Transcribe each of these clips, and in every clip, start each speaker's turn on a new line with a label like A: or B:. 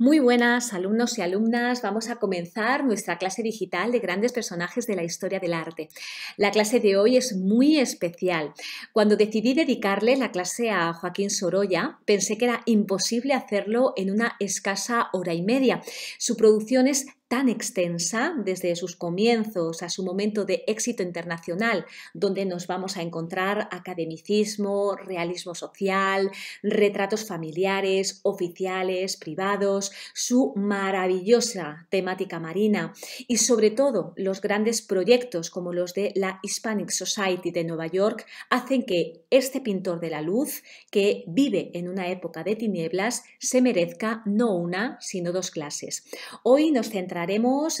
A: Muy buenas, alumnos y alumnas. Vamos a comenzar nuestra clase digital de grandes personajes de la historia del arte. La clase de hoy es muy especial. Cuando decidí dedicarle la clase a Joaquín Sorolla, pensé que era imposible hacerlo en una escasa hora y media. Su producción es tan extensa desde sus comienzos a su momento de éxito internacional, donde nos vamos a encontrar academicismo, realismo social, retratos familiares, oficiales, privados, su maravillosa temática marina y sobre todo los grandes proyectos como los de la Hispanic Society de Nueva York hacen que este pintor de la luz, que vive en una época de tinieblas, se merezca no una, sino dos clases. Hoy nos centramos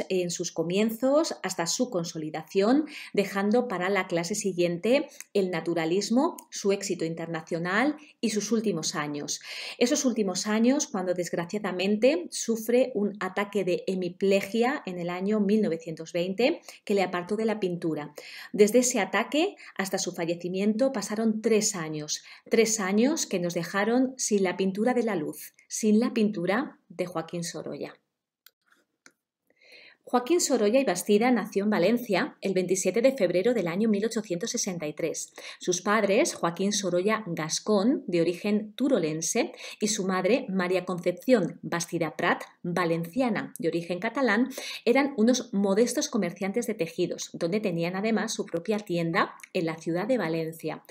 A: en sus comienzos hasta su consolidación, dejando para la clase siguiente el naturalismo, su éxito internacional y sus últimos años. Esos últimos años cuando desgraciadamente sufre un ataque de hemiplegia en el año 1920 que le apartó de la pintura. Desde ese ataque hasta su fallecimiento pasaron tres años, tres años que nos dejaron sin la pintura de la luz, sin la pintura de Joaquín Sorolla. Joaquín Sorolla y Bastida nació en Valencia el 27 de febrero del año 1863. Sus padres, Joaquín Sorolla Gascón, de origen turolense, y su madre, María Concepción Bastida Prat, valenciana, de origen catalán, eran unos modestos comerciantes de tejidos, donde tenían además su propia tienda en la ciudad de Valencia.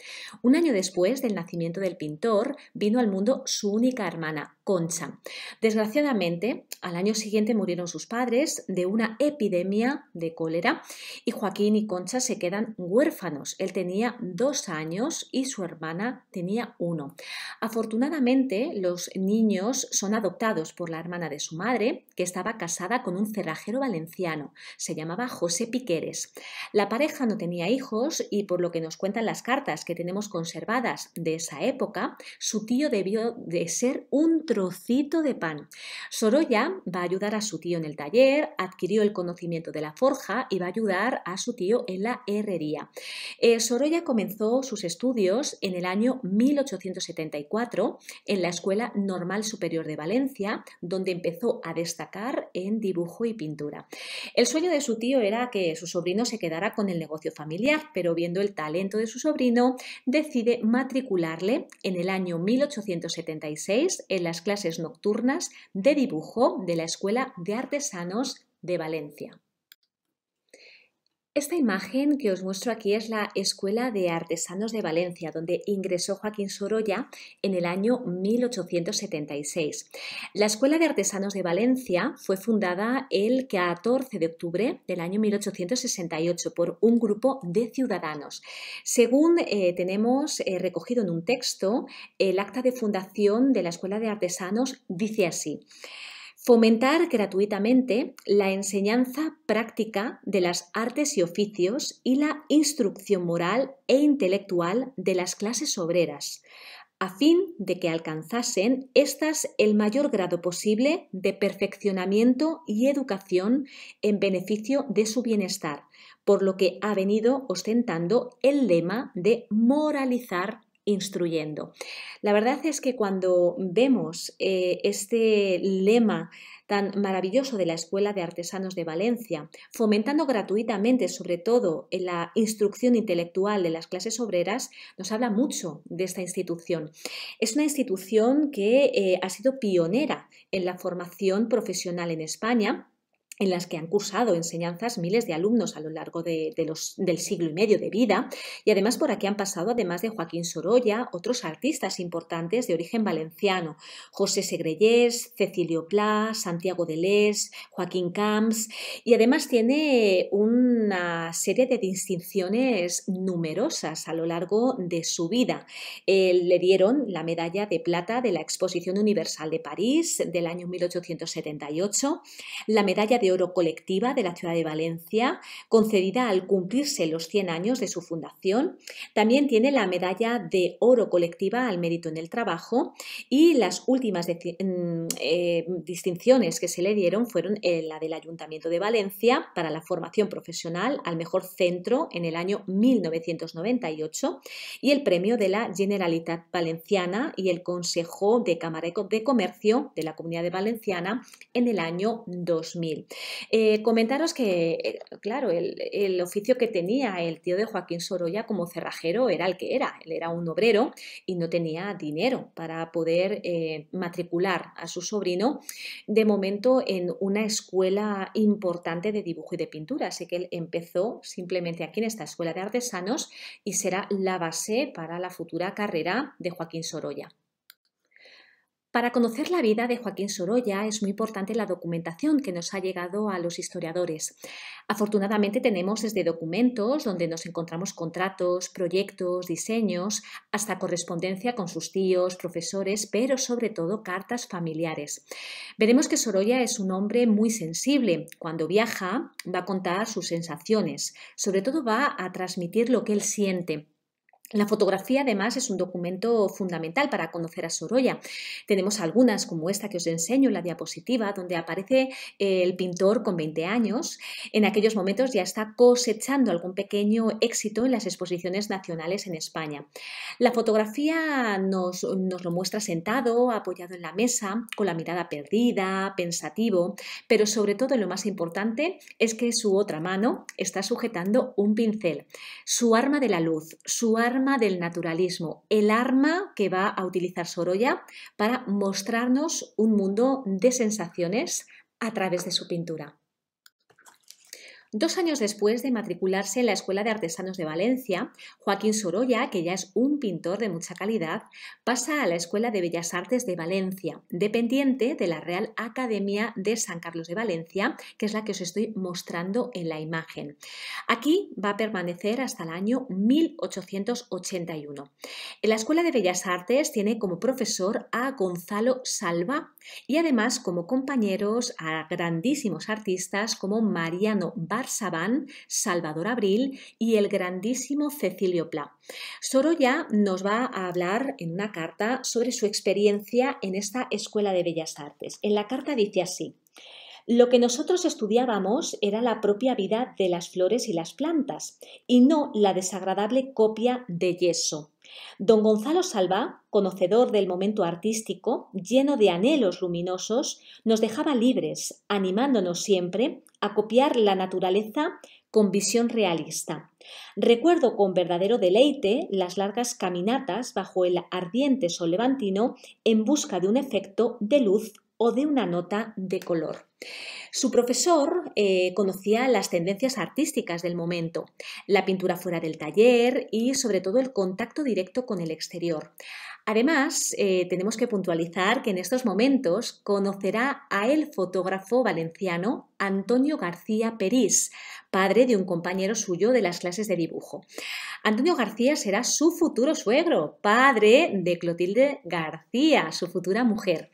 A: Un año después del nacimiento del pintor, vino al mundo su única hermana, Concha. Desgraciadamente, al año siguiente murieron sus padres de una epidemia de cólera y Joaquín y Concha se quedan huérfanos. Él tenía dos años y su hermana tenía uno. Afortunadamente, los niños son adoptados por la hermana de su madre, que estaba casada con un cerrajero valenciano. Se llamaba José Piqueres. La pareja no tenía hijos y por lo que nos cuentan las cartas que tenemos conservadas de esa época, su tío debió de ser un trocito de pan. Sorolla va a ayudar a su tío en el taller, adquirir el conocimiento de la forja y va a ayudar a su tío en la herrería. Eh, Sorolla comenzó sus estudios en el año 1874 en la Escuela Normal Superior de Valencia, donde empezó a destacar en dibujo y pintura. El sueño de su tío era que su sobrino se quedara con el negocio familiar, pero viendo el talento de su sobrino, decide matricularle en el año 1876 en las clases nocturnas de dibujo de la Escuela de Artesanos de Valencia. Esta imagen que os muestro aquí es la Escuela de Artesanos de Valencia, donde ingresó Joaquín Sorolla en el año 1876. La Escuela de Artesanos de Valencia fue fundada el 14 de octubre del año 1868 por un grupo de ciudadanos. Según eh, tenemos eh, recogido en un texto, el acta de fundación de la Escuela de Artesanos dice así. Fomentar gratuitamente la enseñanza práctica de las artes y oficios y la instrucción moral e intelectual de las clases obreras, a fin de que alcanzasen éstas el mayor grado posible de perfeccionamiento y educación en beneficio de su bienestar, por lo que ha venido ostentando el lema de moralizar instruyendo. La verdad es que cuando vemos eh, este lema tan maravilloso de la Escuela de Artesanos de Valencia, fomentando gratuitamente, sobre todo, en la instrucción intelectual de las clases obreras, nos habla mucho de esta institución. Es una institución que eh, ha sido pionera en la formación profesional en España en las que han cursado enseñanzas miles de alumnos a lo largo de, los, del siglo y medio de vida y además por aquí han pasado, además de Joaquín Sorolla, otros artistas importantes de origen valenciano, José Segrellés, Cecilio Pla, Santiago de Les Joaquín Camps y además tiene una serie de distinciones numerosas a lo largo de su vida. Eh, le dieron la medalla de plata de la Exposición Universal de París del año 1878, la medalla de Oro Colectiva de la Ciudad de Valencia, concedida al cumplirse los 100 años de su fundación. También tiene la Medalla de Oro Colectiva al Mérito en el Trabajo y las últimas mm, eh, distinciones que se le dieron fueron eh, la del Ayuntamiento de Valencia para la formación profesional al mejor centro en el año 1998 y el premio de la Generalitat Valenciana y el Consejo de Cámara de Comercio de la Comunidad de Valenciana en el año 2000. Eh, comentaros que, eh, claro, el, oficio que tenía el tío de Joaquín Sorolla como cerrajero era el que era. Él era un obrero y no tenía dinero para poder eh, matricular a su sobrino de momento en una escuela importante de dibujo y de pintura. Así que él empezó simplemente aquí en esta escuela de artesanos y será la base para la futura carrera de Joaquín Sorolla. Para conocer la vida de Joaquín Sorolla es muy importante la documentación que nos ha llegado a los historiadores. Afortunadamente tenemos desde documentos donde nos encontramos contratos, proyectos, diseños, hasta correspondencia con sus tíos, profesores, pero sobre todo cartas familiares. Veremos que Sorolla es un hombre muy sensible. Cuando viaja va a contar sus sensaciones, sobre todo va a transmitir lo que él siente. La fotografía, además, es un documento fundamental para conocer a Sorolla. Tenemos algunas, como esta que os enseño en la diapositiva, donde aparece el pintor con 20 años. En aquellos momentos ya está cosechando algún pequeño éxito en las exposiciones nacionales en España. La fotografía nos, nos lo muestra sentado, apoyado en la mesa, con la mirada perdida, pensativo, pero sobre todo lo más importante es que su otra mano está sujetando un pincel, su arma de la luz, su arma del naturalismo, el arma que va a utilizar Sorolla para mostrarnos un mundo de sensaciones a través de su pintura. Dos años después de matricularse en la Escuela de Artesanos de Valencia, Joaquín Sorolla, que ya es un pintor de mucha calidad, pasa a la Escuela de Bellas Artes de Valencia, dependiente de la Real Academia de San Carlos de Valencia, que es la que os estoy mostrando en la imagen. Aquí va a permanecer hasta el año 1881. En la Escuela de Bellas Artes tiene como profesor a Gonzalo Salva y además como compañeros a grandísimos artistas como Mariano barrio Sabán, Salvador Abril y el grandísimo Cecilio Pla. Sorolla nos va a hablar en una carta sobre su experiencia en esta Escuela de Bellas Artes. En la carta dice así. Lo que nosotros estudiábamos era la propia vida de las flores y las plantas, y no la desagradable copia de yeso. Don Gonzalo Salva, conocedor del momento artístico, lleno de anhelos luminosos, nos dejaba libres, animándonos siempre a copiar la naturaleza con visión realista. Recuerdo con verdadero deleite las largas caminatas bajo el ardiente sol levantino en busca de un efecto de luz o de una nota de color. Su profesor eh, conocía las tendencias artísticas del momento, la pintura fuera del taller y sobre todo el contacto directo con el exterior. Además, eh, tenemos que puntualizar que en estos momentos conocerá a el fotógrafo valenciano Antonio García Perís, padre de un compañero suyo de las clases de dibujo. Antonio García será su futuro suegro, padre de Clotilde García, su futura mujer.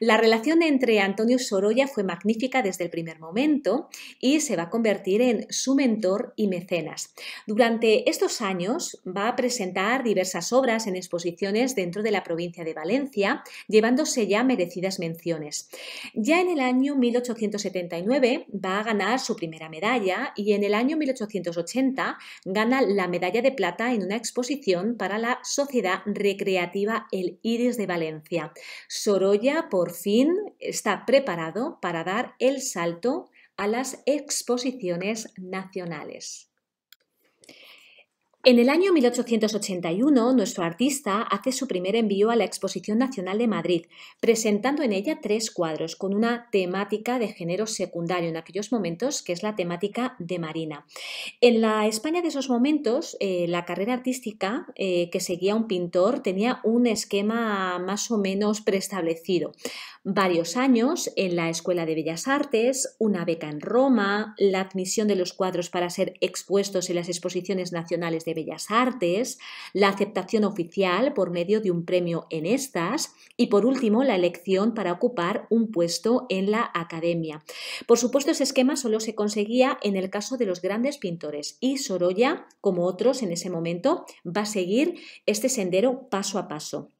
A: La relación entre Antonio y Sorolla fue magnífica desde el primer momento y se va a convertir en su mentor y mecenas. Durante estos años va a presentar diversas obras en exposiciones dentro de la provincia de Valencia, llevándose ya merecidas menciones. Ya en el año 1879 va a ganar su primera medalla y en el año 1880 gana la medalla de plata en una exposición para la Sociedad Recreativa El Iris de Valencia. Sorolla por fin está preparado para dar el salto a las exposiciones nacionales. En el año 1881, nuestro artista hace su primer envío a la Exposición Nacional de Madrid, presentando en ella tres cuadros con una temática de género secundario en aquellos momentos, que es la temática de Marina. En la España de esos momentos, eh, la carrera artística eh, que seguía un pintor tenía un esquema más o menos preestablecido. Varios años en la Escuela de Bellas Artes, una beca en Roma, la admisión de los cuadros para ser expuestos en las exposiciones nacionales de Bellas Artes, la aceptación oficial por medio de un premio en estas y por último la elección para ocupar un puesto en la academia. Por supuesto, ese esquema solo se conseguía en el caso de los grandes pintores y Sorolla, como otros en ese momento, va a seguir este sendero paso a paso.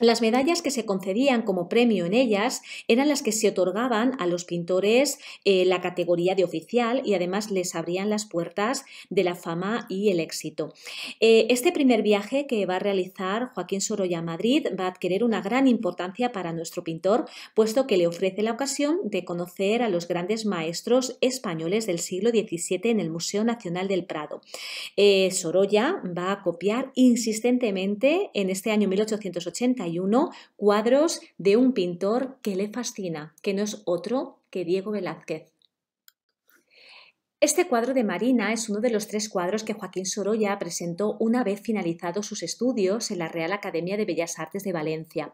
A: Las medallas que se concedían como premio en ellas eran las que se otorgaban a los pintores eh, la categoría de oficial y además les abrían las puertas de la fama y el éxito. Eh, este primer viaje que va a realizar Joaquín Sorolla a Madrid va a adquirir una gran importancia para nuestro pintor, puesto que le ofrece la ocasión de conocer a los grandes maestros españoles del siglo XVII en el Museo Nacional del Prado. Eh, Sorolla va a copiar insistentemente en este año 1880 uno cuadros de un pintor que le fascina, que no es otro que Diego Velázquez. Este cuadro de Marina es uno de los tres cuadros que Joaquín Sorolla presentó una vez finalizados sus estudios en la Real Academia de Bellas Artes de Valencia.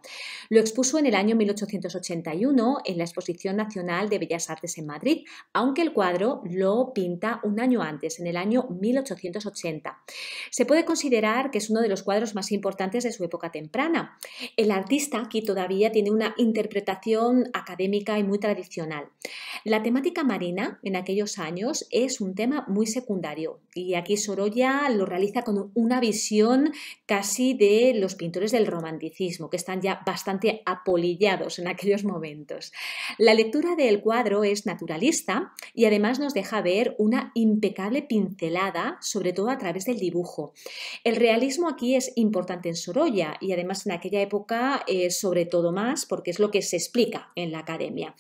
A: Lo expuso en el año 1881 en la Exposición Nacional de Bellas Artes en Madrid, aunque el cuadro lo pinta un año antes, en el año 1880. Se puede considerar que es uno de los cuadros más importantes de su época temprana. El artista aquí todavía tiene una interpretación académica y muy tradicional. La temática marina en aquellos años es un tema muy secundario. Y aquí Sorolla lo realiza con una visión casi de los pintores del romanticismo, que están ya bastante apolillados en aquellos momentos. La lectura del cuadro es naturalista y además nos deja ver una impecable pincelada, sobre todo a través del dibujo. El realismo aquí es importante en Sorolla y además en aquella época eh, sobre todo más porque es lo que se explica en la academia.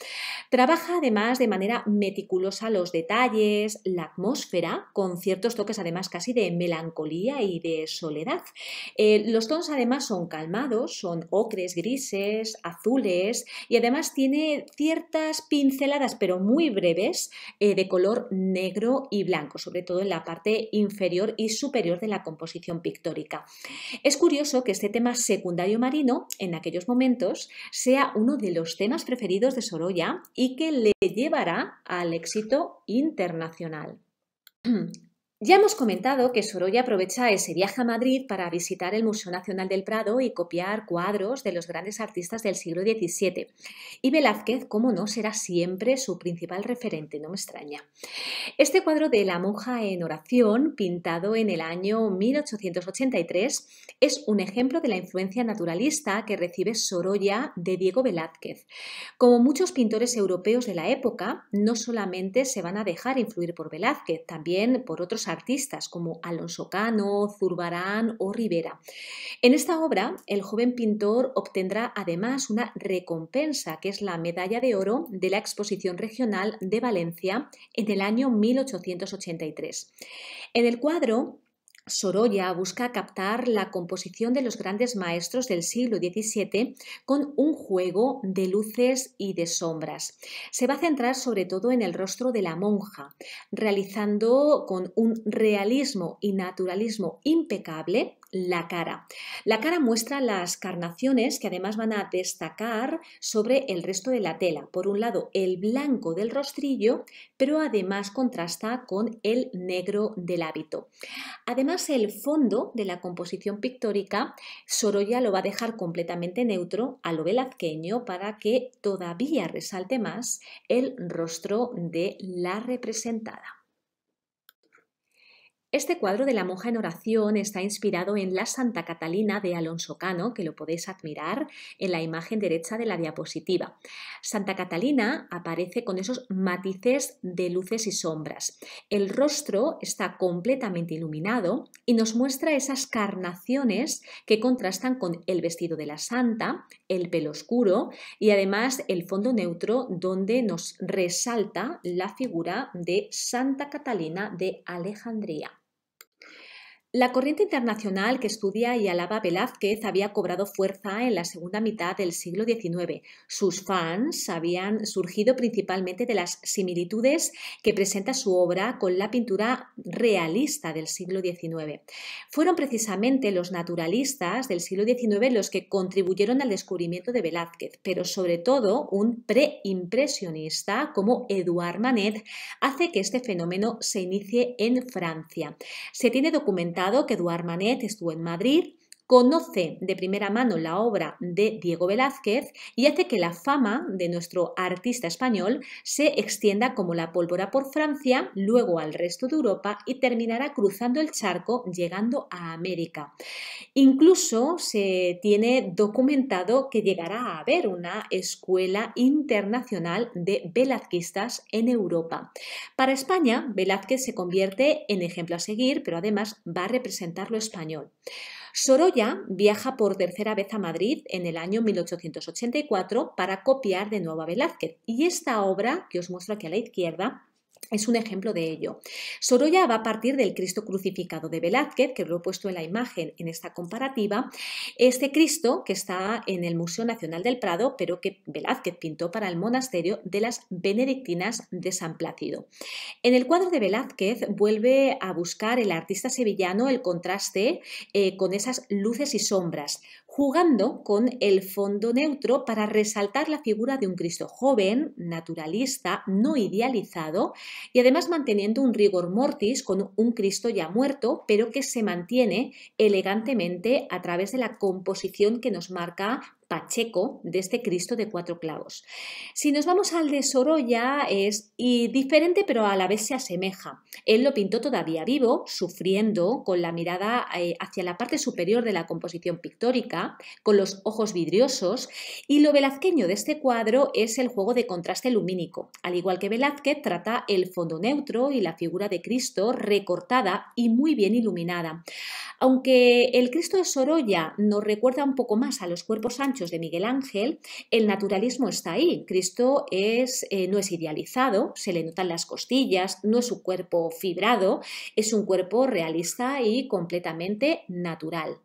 A: Trabaja además de manera meticulosa los detalles, la atmósfera, con cierto toques además casi de melancolía y de soledad. Eh, los tonos además son calmados, son ocres, grises, azules y además tiene ciertas pinceladas pero muy breves eh, de color negro y blanco, sobre todo en la parte inferior y superior de la composición pictórica. Es curioso que este tema secundario marino en aquellos momentos sea uno de los temas preferidos de Sorolla y que le llevará al éxito internacional. Ya hemos comentado que Sorolla aprovecha ese viaje a Madrid para visitar el Museo Nacional del Prado y copiar cuadros de los grandes artistas del siglo XVII. Y Velázquez, como no, será siempre su principal referente, no me extraña. Este cuadro de la monja en oración, pintado en el año 1883, es un ejemplo de la influencia naturalista que recibe Sorolla de Diego Velázquez. Como muchos pintores europeos de la época, no solamente se van a dejar influir por Velázquez, también por otros artistas como Alonso Cano, Zurbarán o Rivera. En esta obra, el joven pintor obtendrá además una recompensa, que es la medalla de oro de la Exposición Regional de Valencia en el año 1883. En el cuadro Sorolla busca captar la composición de los grandes maestros del siglo XVII con un juego de luces y de sombras. Se va a centrar sobre todo en el rostro de la monja, realizando con un realismo y naturalismo impecable la cara. La cara muestra las carnaciones que además van a destacar sobre el resto de la tela. Por un lado, el blanco del rostrillo, pero además contrasta con el negro del hábito. Además, el fondo de la composición pictórica, Sorolla lo va a dejar completamente neutro a lo velazqueño para que todavía resalte más el rostro de la representada. Este cuadro de la monja en oración está inspirado en la Santa Catalina de Alonso Cano, que lo podéis admirar en la imagen derecha de la diapositiva. Santa Catalina aparece con esos matices de luces y sombras. El rostro está completamente iluminado y nos muestra esas carnaciones que contrastan con el vestido de la santa, el pelo oscuro y además el fondo neutro donde nos resalta la figura de Santa Catalina de Alejandría. La corriente internacional que estudia y alaba a Velázquez había cobrado fuerza en la segunda mitad del siglo XIX. Sus fans habían surgido principalmente de las similitudes que presenta su obra con la pintura realista del siglo XIX. Fueron precisamente los naturalistas del siglo XIX los que contribuyeron al descubrimiento de Velázquez, pero sobre todo un preimpresionista como Edouard Manet hace que este fenómeno se inicie en Francia. Se tiene documentado que Eduard Manet estuvo en Madrid conoce de primera mano la obra de Diego Velázquez y hace que la fama de nuestro artista español se extienda como la pólvora por Francia, luego al resto de Europa y terminará cruzando el charco llegando a América. Incluso se tiene documentado que llegará a haber una escuela internacional de velazquistas en Europa. Para España, Velázquez se convierte en ejemplo a seguir, pero además va a representar lo español. Sorolla viaja por tercera vez a Madrid en el año 1884 para copiar de nuevo a Velázquez y esta obra que os muestro aquí a la izquierda es un ejemplo de ello. Sorolla va a partir del Cristo crucificado de Velázquez, que lo he puesto en la imagen en esta comparativa. Este Cristo que está en el Museo Nacional del Prado, pero que Velázquez pintó para el monasterio de las Benedictinas de San Plácido. En el cuadro de Velázquez vuelve a buscar el artista sevillano el contraste eh, con esas luces y sombras, jugando con el fondo neutro para resaltar la figura de un Cristo joven, naturalista, no idealizado y además manteniendo un rigor mortis con un Cristo ya muerto, pero que se mantiene elegantemente a través de la composición que nos marca Pacheco de este Cristo de cuatro clavos. Si nos vamos al de Sorolla es diferente pero a la vez se asemeja. Él lo pintó todavía vivo, sufriendo, con la mirada eh, hacia la parte superior de la composición pictórica, con los ojos vidriosos y lo velazqueño de este cuadro es el juego de contraste lumínico. Al igual que Velázquez trata el fondo neutro y la figura de Cristo recortada y muy bien iluminada. Aunque el Cristo de Sorolla nos recuerda un poco más a los cuerpos anchos de Miguel Ángel, el naturalismo está ahí. Cristo eh, no es idealizado, se le notan las costillas, no es un cuerpo fibrado, es un cuerpo realista y completamente natural.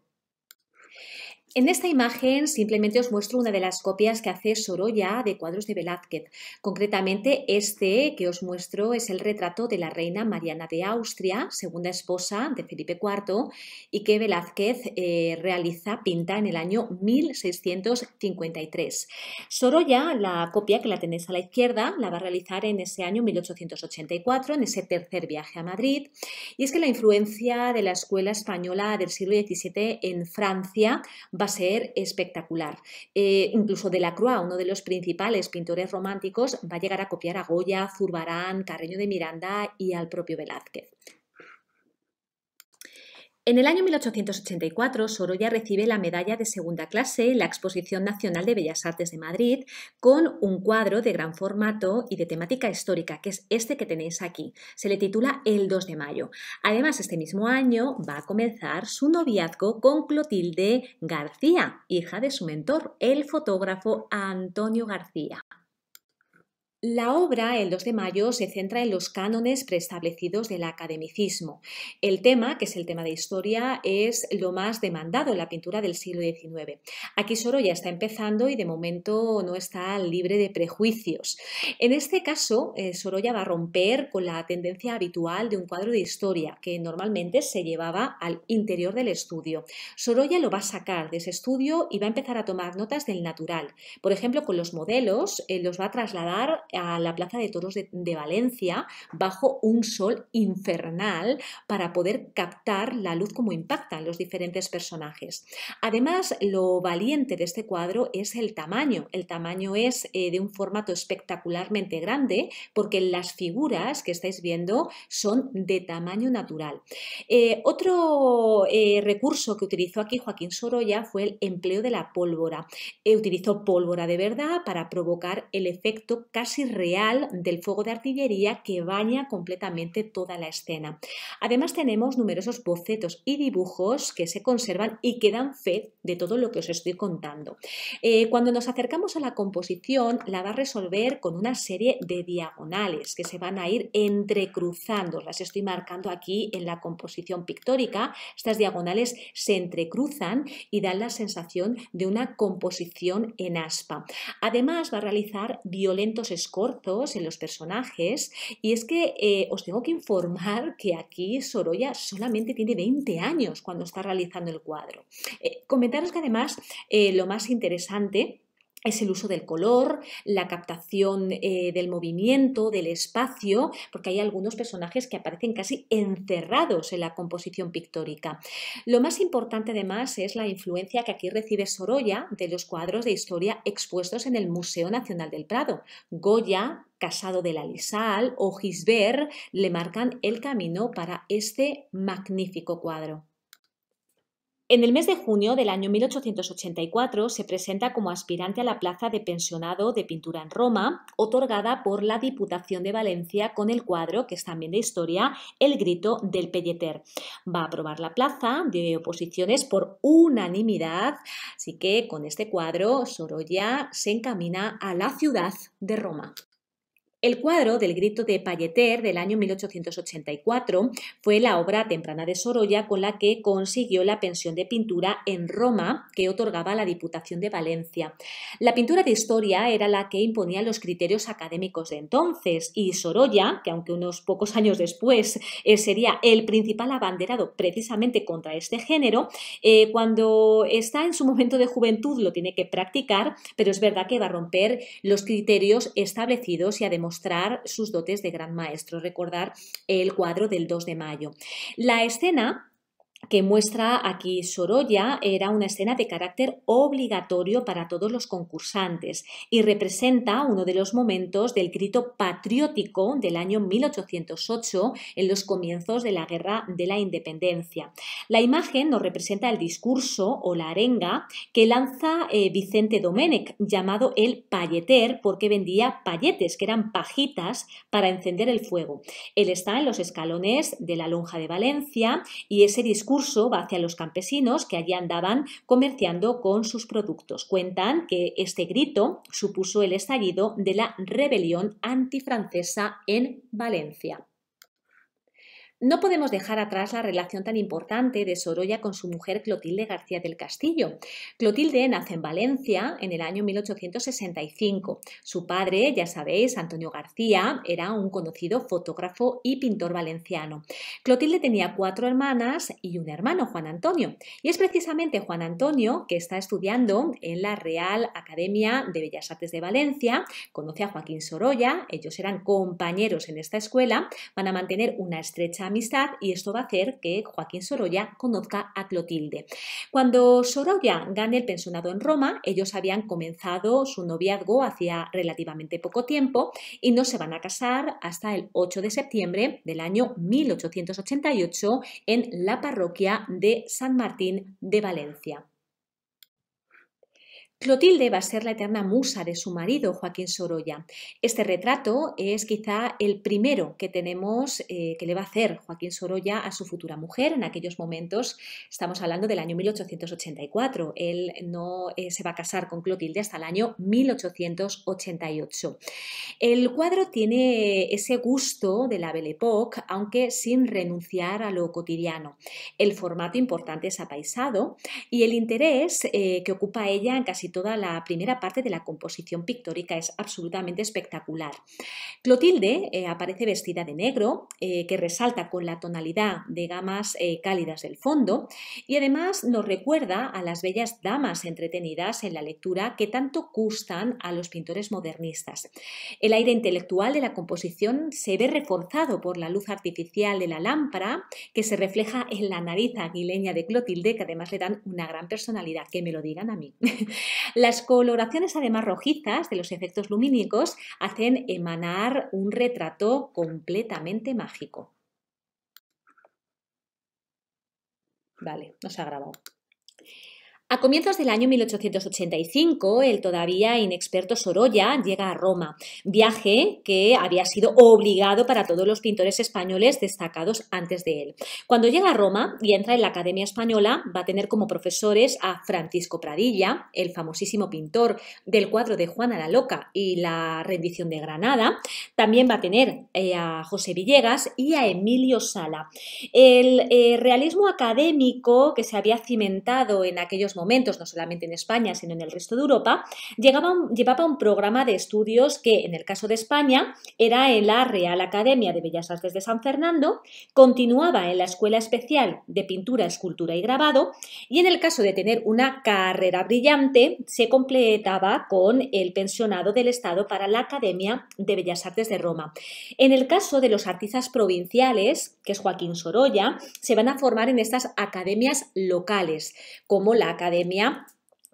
A: En esta imagen simplemente os muestro una de las copias que hace Sorolla de cuadros de Velázquez. Concretamente este que os muestro es el retrato de la reina Mariana de Austria, segunda esposa de Felipe IV, y que Velázquez eh, realiza, pinta en el año 1653. Sorolla, la copia que la tenéis a la izquierda, la va a realizar en ese año 1884, en ese tercer viaje a Madrid. Y es que la influencia de la escuela española del siglo XVII en Francia va a ser espectacular. Eh, incluso Delacroix, uno de los principales pintores románticos, va a llegar a copiar a Goya, Zurbarán, Carreño de Miranda y al propio Velázquez. En el año 1884, Sorolla recibe la medalla de segunda clase en la Exposición Nacional de Bellas Artes de Madrid con un cuadro de gran formato y de temática histórica, que es este que tenéis aquí. Se le titula El 2 de mayo. Además, este mismo año va a comenzar su noviazgo con Clotilde García, hija de su mentor, el fotógrafo Antonio García. La obra, El 2 de mayo, se centra en los cánones preestablecidos del academicismo. El tema, que es el tema de historia, es lo más demandado en la pintura del siglo XIX. Aquí Sorolla está empezando y de momento no está libre de prejuicios. En este caso, eh, Sorolla va a romper con la tendencia habitual de un cuadro de historia, que normalmente se llevaba al interior del estudio. Sorolla lo va a sacar de ese estudio y va a empezar a tomar notas del natural. Por ejemplo, con los modelos, eh, los va a trasladar a la Plaza de Toros de, Valencia bajo un sol infernal para poder captar la luz como impactan los diferentes personajes. Además, lo valiente de este cuadro es el tamaño. El tamaño es eh, de un formato espectacularmente grande porque las figuras que estáis viendo son de tamaño natural. Eh, otro eh, recurso que utilizó aquí Joaquín Sorolla fue el empleo de la pólvora. utilizó pólvora de verdad para provocar el efecto casi real del fuego de artillería que baña completamente toda la escena. Además tenemos numerosos bocetos y dibujos que se conservan y que dan fe de todo lo que os estoy contando. Eh, cuando nos acercamos a la composición, la va a resolver con una serie de diagonales que se van a ir entrecruzando. Las estoy marcando aquí en la composición pictórica. Estas diagonales se entrecruzan y dan la sensación de una composición en aspa. Además va a realizar violentos cortos, en los personajes. Y es que eh, os tengo que informar que aquí Sorolla solamente tiene 20 años cuando está realizando el cuadro. Eh, comentaros que además eh, lo más interesante es el uso del color, la captación eh, del movimiento, del espacio, porque hay algunos personajes que aparecen casi encerrados en la composición pictórica. Lo más importante además es la influencia que aquí recibe Sorolla de los cuadros de historia expuestos en el Museo Nacional del Prado. Goya, Casado de la Lisal o Gisbert le marcan el camino para este magnífico cuadro. En el mes de junio del año 1884 se presenta como aspirante a la plaza de pensionado de pintura en Roma, otorgada por la Diputación de Valencia con el cuadro, que es también de historia, El grito del Pelleter. Va a aprobar la plaza de oposiciones por unanimidad, así que con este cuadro Sorolla se encamina a la ciudad de Roma. El cuadro del grito de Palleter del año 1884 fue la obra temprana de Sorolla con la que consiguió la pensión de pintura en Roma que otorgaba la Diputación de Valencia. La pintura de historia era la que imponía los criterios académicos de entonces y Sorolla, que aunque unos pocos años después eh, sería el principal abanderado precisamente contra este género, eh, cuando está en su momento de juventud lo tiene que practicar, pero es verdad que va a romper los criterios establecidos y a mostrar sus dotes de gran maestro. Recordar el cuadro del 2 de mayo. La escena que muestra aquí Sorolla era una escena de carácter obligatorio para todos los concursantes y representa uno de los momentos del grito patriótico del año 1808 en los comienzos de la Guerra de la Independencia. La imagen nos representa el discurso o la arenga que lanza eh, Vicente Domenech, llamado el palleter porque vendía payetes, que eran pajitas para encender el fuego. Él está en los escalones de la Lonja de Valencia y ese discurso va hacia los campesinos que allí andaban comerciando con sus productos. Cuentan que este grito supuso el estallido de la rebelión antifrancesa en Valencia. No podemos dejar atrás la relación tan importante de Sorolla con su mujer Clotilde García del Castillo. Clotilde nace en Valencia en el año 1865. Su padre, ya sabéis, Antonio García, era un conocido fotógrafo y pintor valenciano. Clotilde tenía cuatro hermanas y un hermano, Juan Antonio. Y es precisamente Juan Antonio que está estudiando en la Real Academia de Bellas Artes de Valencia, conoce a Joaquín Sorolla, ellos eran compañeros en esta escuela, van a mantener una estrecha amistad y esto va a hacer que Joaquín Sorolla conozca a Clotilde. Cuando Sorolla gane el pensionado en Roma, ellos habían comenzado su noviazgo hacía relativamente poco tiempo y no se van a casar hasta el 8 de septiembre del año 1888 en la parroquia de San Martín de Valencia. Clotilde va a ser la eterna musa de su marido, Joaquín Sorolla. Este retrato es quizá el primero que tenemos eh, que le va a hacer Joaquín Sorolla a su futura mujer. En aquellos momentos, estamos hablando del año 1884, él no eh, se va a casar con Clotilde hasta el año 1888. El cuadro tiene ese gusto de la Belle Époque, aunque sin renunciar a lo cotidiano. El formato importante es apaisado y el interés eh, que ocupa ella en casi toda la primera parte de la composición pictórica es absolutamente espectacular. Clotilde eh, aparece vestida de negro, eh, que resalta con la tonalidad de gamas eh, cálidas del fondo, y además nos recuerda a las bellas damas entretenidas en la lectura que tanto gustan a los pintores modernistas. El aire intelectual de la composición se ve reforzado por la luz artificial de la lámpara, que se refleja en la nariz aguileña de Clotilde, que además le dan una gran personalidad, que me lo digan a mí. Las coloraciones además rojizas de los efectos lumínicos hacen emanar un retrato completamente mágico. Vale, nos ha grabado. A comienzos del año 1885, el todavía inexperto Sorolla llega a Roma, viaje que había sido obligado para todos los pintores españoles destacados antes de él. Cuando llega a Roma y entra en la Academia Española, va a tener como profesores a Francisco Pradilla, el famosísimo pintor del cuadro de Juana la Loca y la rendición de Granada. También va a tener eh, a José Villegas y a Emilio Sala. El eh, realismo académico que se había cimentado en aquellos momentos, no solamente en España, sino en el resto de Europa, llevaba un programa de estudios que, en el caso de España, era en la Real Academia de Bellas Artes de San Fernando, continuaba en la Escuela Especial de Pintura, Escultura y Grabado, y en el caso de tener una carrera brillante, se completaba con el pensionado del Estado para la Academia de Bellas Artes de Roma. En el caso de los artistas provinciales, que es Joaquín Sorolla, se van a formar en estas academias locales, como la academia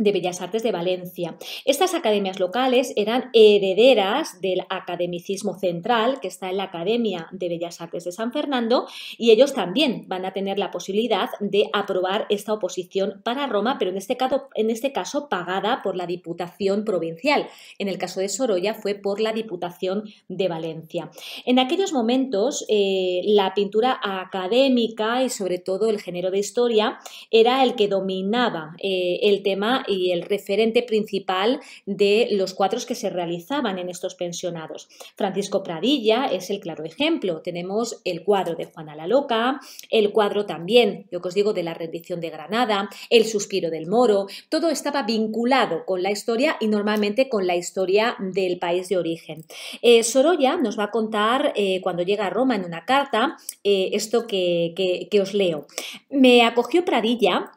A: de Bellas Artes de Valencia. Estas academias locales eran herederas del academicismo central que está en la Academia de Bellas Artes de San Fernando y ellos también van a tener la posibilidad de aprobar esta oposición para Roma, pero en este caso, en este caso pagada por la Diputación Provincial. En el caso de Sorolla fue por la Diputación de Valencia. En aquellos momentos eh, la pintura académica y sobre todo el género de historia era el que dominaba eh, el tema y el referente principal de los cuadros que se realizaban en estos pensionados. Francisco Pradilla es el claro ejemplo. Tenemos el cuadro de Juana la Loca, el cuadro también, yo que os digo, de la rendición de Granada, el suspiro del moro, todo estaba vinculado con la historia y normalmente con la historia del país de origen. Eh, Sorolla nos va a contar eh, cuando llega a Roma en una carta eh, esto que os leo. Me acogió Pradilla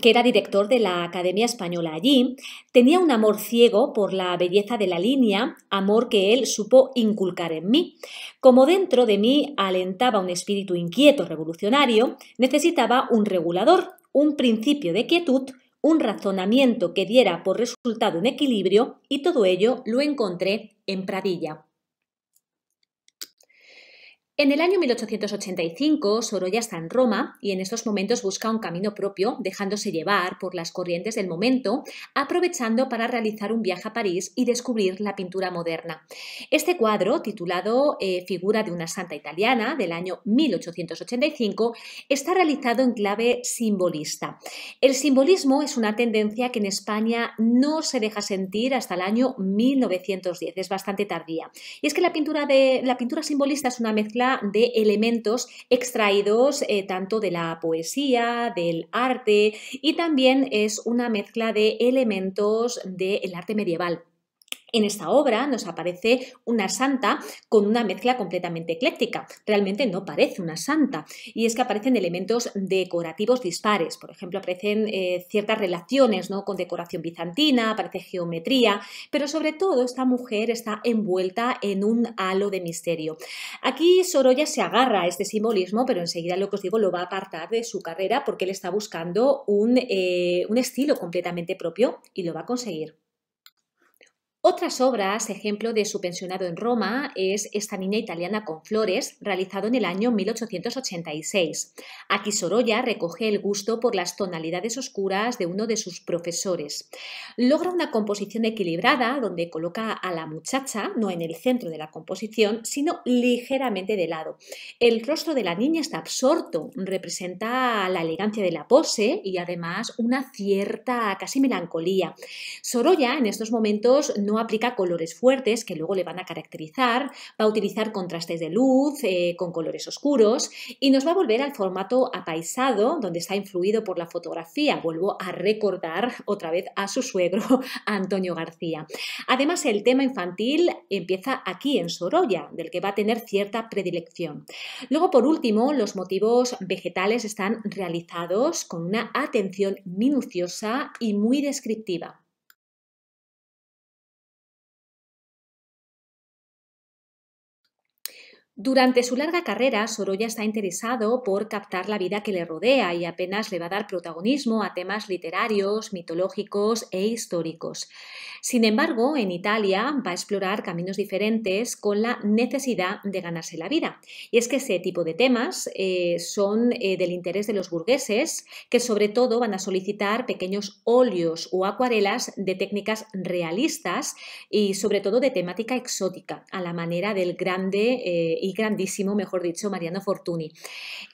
A: que era director de la Academia Española allí, tenía un amor ciego por la belleza de la línea, amor que él supo inculcar en mí. Como dentro de mí alentaba un espíritu inquieto revolucionario, necesitaba un regulador, un principio de quietud, un razonamiento que diera por resultado un equilibrio y todo ello lo encontré en Pradilla. En el año 1885, Sorolla está en Roma y en estos momentos busca un camino propio, dejándose llevar por las corrientes del momento, aprovechando para realizar un viaje a París y descubrir la pintura moderna. Este cuadro, titulado eh, Figura de una santa italiana, del año 1885, está realizado en clave simbolista. El simbolismo es una tendencia que en España no se deja sentir hasta el año 1910, es bastante tardía. Y es que la pintura, de, la pintura simbolista es una mezcla de elementos extraídos eh, tanto de la poesía, del arte y también es una mezcla de elementos del arte medieval. En esta obra nos aparece una santa con una mezcla completamente ecléctica. Realmente no parece una santa. Y es que aparecen elementos decorativos dispares. Por ejemplo, aparecen eh, ciertas relaciones ¿no? con decoración bizantina, aparece geometría, pero sobre todo esta mujer está envuelta en un halo de misterio. Aquí Sorolla se agarra a este simbolismo, pero enseguida lo que os digo lo va a apartar de su carrera porque él está buscando un eh, estilo completamente propio y lo va a conseguir. Otras obras, ejemplo de su pensionado en Roma, es Esta niña italiana con flores, realizado en el año 1886. Aquí Sorolla recoge el gusto por las tonalidades oscuras de uno de sus profesores. Logra una composición equilibrada donde coloca a la muchacha, no en el centro de la composición, sino ligeramente de lado. El rostro de la niña está absorto, representa la elegancia de la pose y además una cierta casi melancolía. Sorolla en estos momentos no aplica colores fuertes que luego le van a caracterizar, va a utilizar contrastes de luz eh, con colores oscuros y nos va a volver al formato apaisado donde está influido por la fotografía. Vuelvo a recordar otra vez a su suegro, Antonio García. Además, el tema infantil empieza aquí, en Sorolla, del que va a tener cierta predilección. Luego, por último, los motivos vegetales están realizados con una atención minuciosa y muy descriptiva. Durante su larga carrera, Sorolla está interesado por captar la vida que le rodea y apenas le va a dar protagonismo a temas literarios, mitológicos e históricos. Sin embargo, en Italia va a explorar caminos diferentes con la necesidad de ganarse la vida. Y es que ese tipo de temas eh, son eh, del interés de los burgueses, que sobre todo van a solicitar pequeños óleos o acuarelas de técnicas realistas y sobre todo de temática exótica, a la manera del grande. Eh, y grandísimo, mejor dicho, Mariano Fortuny.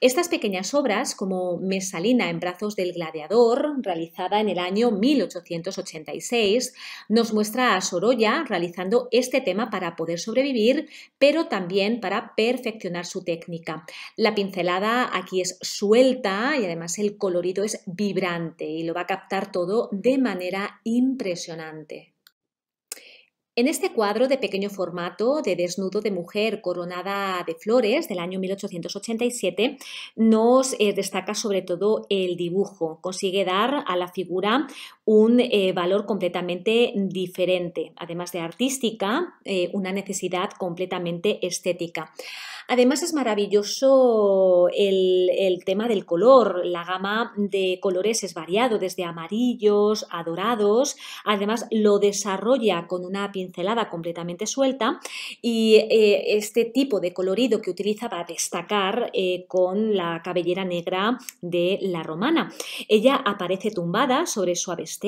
A: Estas pequeñas obras, como Mesalina en brazos del gladiador, realizada en el año 1886, nos muestra a Sorolla realizando este tema para poder sobrevivir, pero también para perfeccionar su técnica. La pincelada aquí es suelta y además el colorido es vibrante y lo va a captar todo de manera impresionante. En este cuadro de pequeño formato de desnudo de mujer coronada de flores del año 1887 nos eh, destaca sobre todo el dibujo. Consigue dar a la figura un eh, valor completamente diferente, además de artística, eh, una necesidad completamente estética. Además es maravilloso el, tema del color, la gama de colores es variado, desde amarillos a dorados, además lo desarrolla con una pincelada completamente suelta y eh, este tipo de colorido que utiliza va a destacar con la cabellera negra de la romana. Ella aparece tumbada sobre su avestruz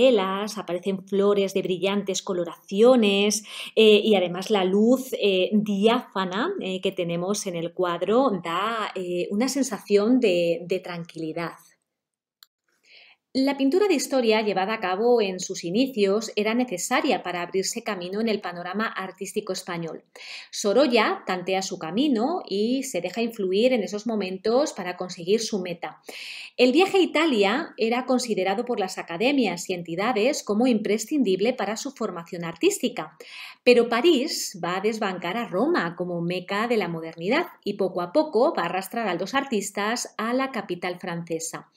A: aparecen flores de brillantes coloraciones eh, y además la luz eh, diáfana eh, que tenemos en el cuadro da una sensación de tranquilidad. La pintura de historia llevada a cabo en sus inicios era necesaria para abrirse camino en el panorama artístico español. Sorolla tantea su camino y se deja influir en esos momentos para conseguir su meta. El viaje a Italia era considerado por las academias y entidades como imprescindible para su formación artística, pero París va a desbancar a Roma como meca de la modernidad y poco a poco va a arrastrar a los artistas a la capital francesa.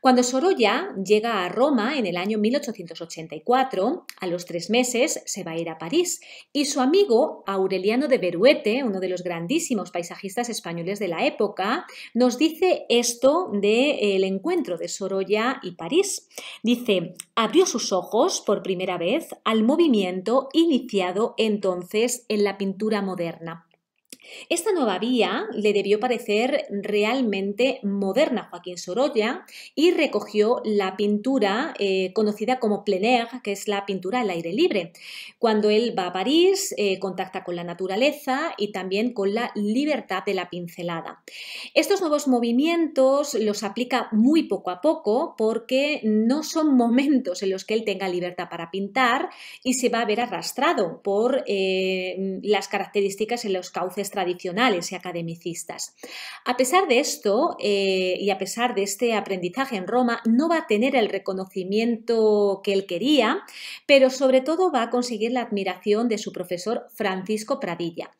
A: Cuando Sorolla llega a Roma en el año 1884, a los tres meses se va a ir a París y su amigo Aureliano de Beruete, uno de los grandísimos paisajistas españoles de la época, nos dice esto del el encuentro de Sorolla y París. Dice, abrió sus ojos por primera vez al movimiento iniciado entonces en la pintura moderna. Esta nueva vía le debió parecer realmente moderna a Joaquín Sorolla y recogió la pintura eh, conocida como plein air, que es la pintura al aire libre. Cuando él va a París, eh, contacta con la naturaleza y también con la libertad de la pincelada. Estos nuevos movimientos los aplica muy poco a poco porque no son momentos en los que él tenga libertad para pintar y se va a ver arrastrado por eh, las características en los cauces tradicionales tradicionales y academicistas. A pesar de esto eh, y a pesar de este aprendizaje en Roma, no va a tener el reconocimiento que él quería, pero sobre todo va a conseguir la admiración de su profesor Francisco Pradilla.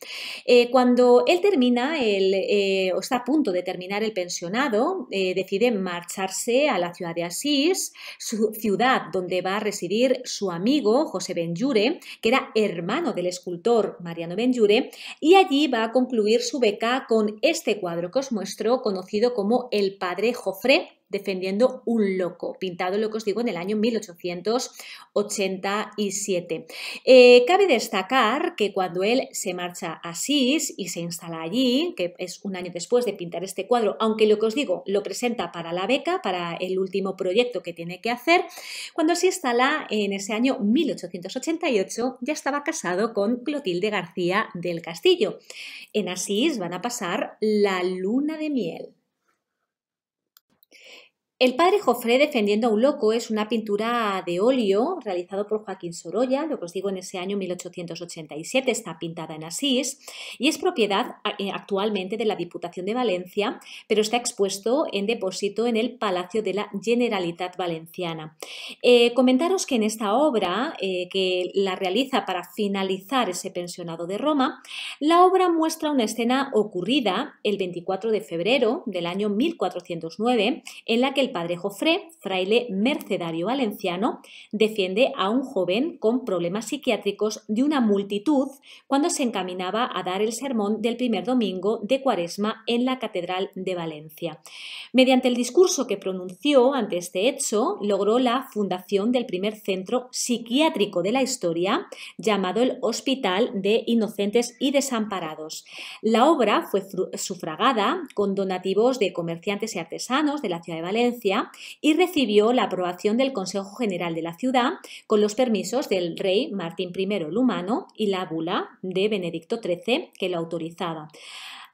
A: Eh, cuando él termina, el, eh, o está a punto de terminar el pensionado, decide marcharse a la ciudad de Asís, su ciudad donde va a residir su amigo José Benjure, que era hermano del escultor Mariano Benjure, y allí va a concluir su beca con este cuadro que os muestro, conocido como El Padre Jofre defendiendo un loco, pintado lo que os digo, en el año 1887. Eh, cabe destacar que cuando él se marcha a Asís y se instala allí, que es un año después de pintar este cuadro, aunque lo que os digo lo presenta para la beca, para el último proyecto que tiene que hacer, cuando se instala en ese año 1888 ya estaba casado con Clotilde García del Castillo. En Asís van a pasar la luna de miel. El padre Jofré defendiendo a un loco es una pintura de óleo realizado por Joaquín Sorolla, lo que os digo en ese año 1887, está pintada en Asís y es propiedad eh, actualmente de la Diputación de Valencia, pero está expuesto en depósito en el Palacio de la Generalitat Valenciana. Eh, comentaros que en esta obra, eh, que la realiza para finalizar ese pensionado de Roma, la obra muestra una escena ocurrida el 24 de febrero del año 1409, en la que el padre Jofré, fraile mercedario valenciano, defiende a un joven con problemas psiquiátricos de una multitud cuando se encaminaba a dar el sermón del primer domingo de Cuaresma en la Catedral de Valencia. Mediante el discurso que pronunció ante este hecho, logró la fundación del primer centro psiquiátrico de la historia, llamado el Hospital de Inocentes y Desamparados. La obra fue sufragada con donativos de comerciantes y artesanos de la ciudad de Valencia, y recibió la aprobación del Consejo General de la ciudad con los permisos del rey Martín I el Humano y la bula de Benedicto XIII que lo autorizaba.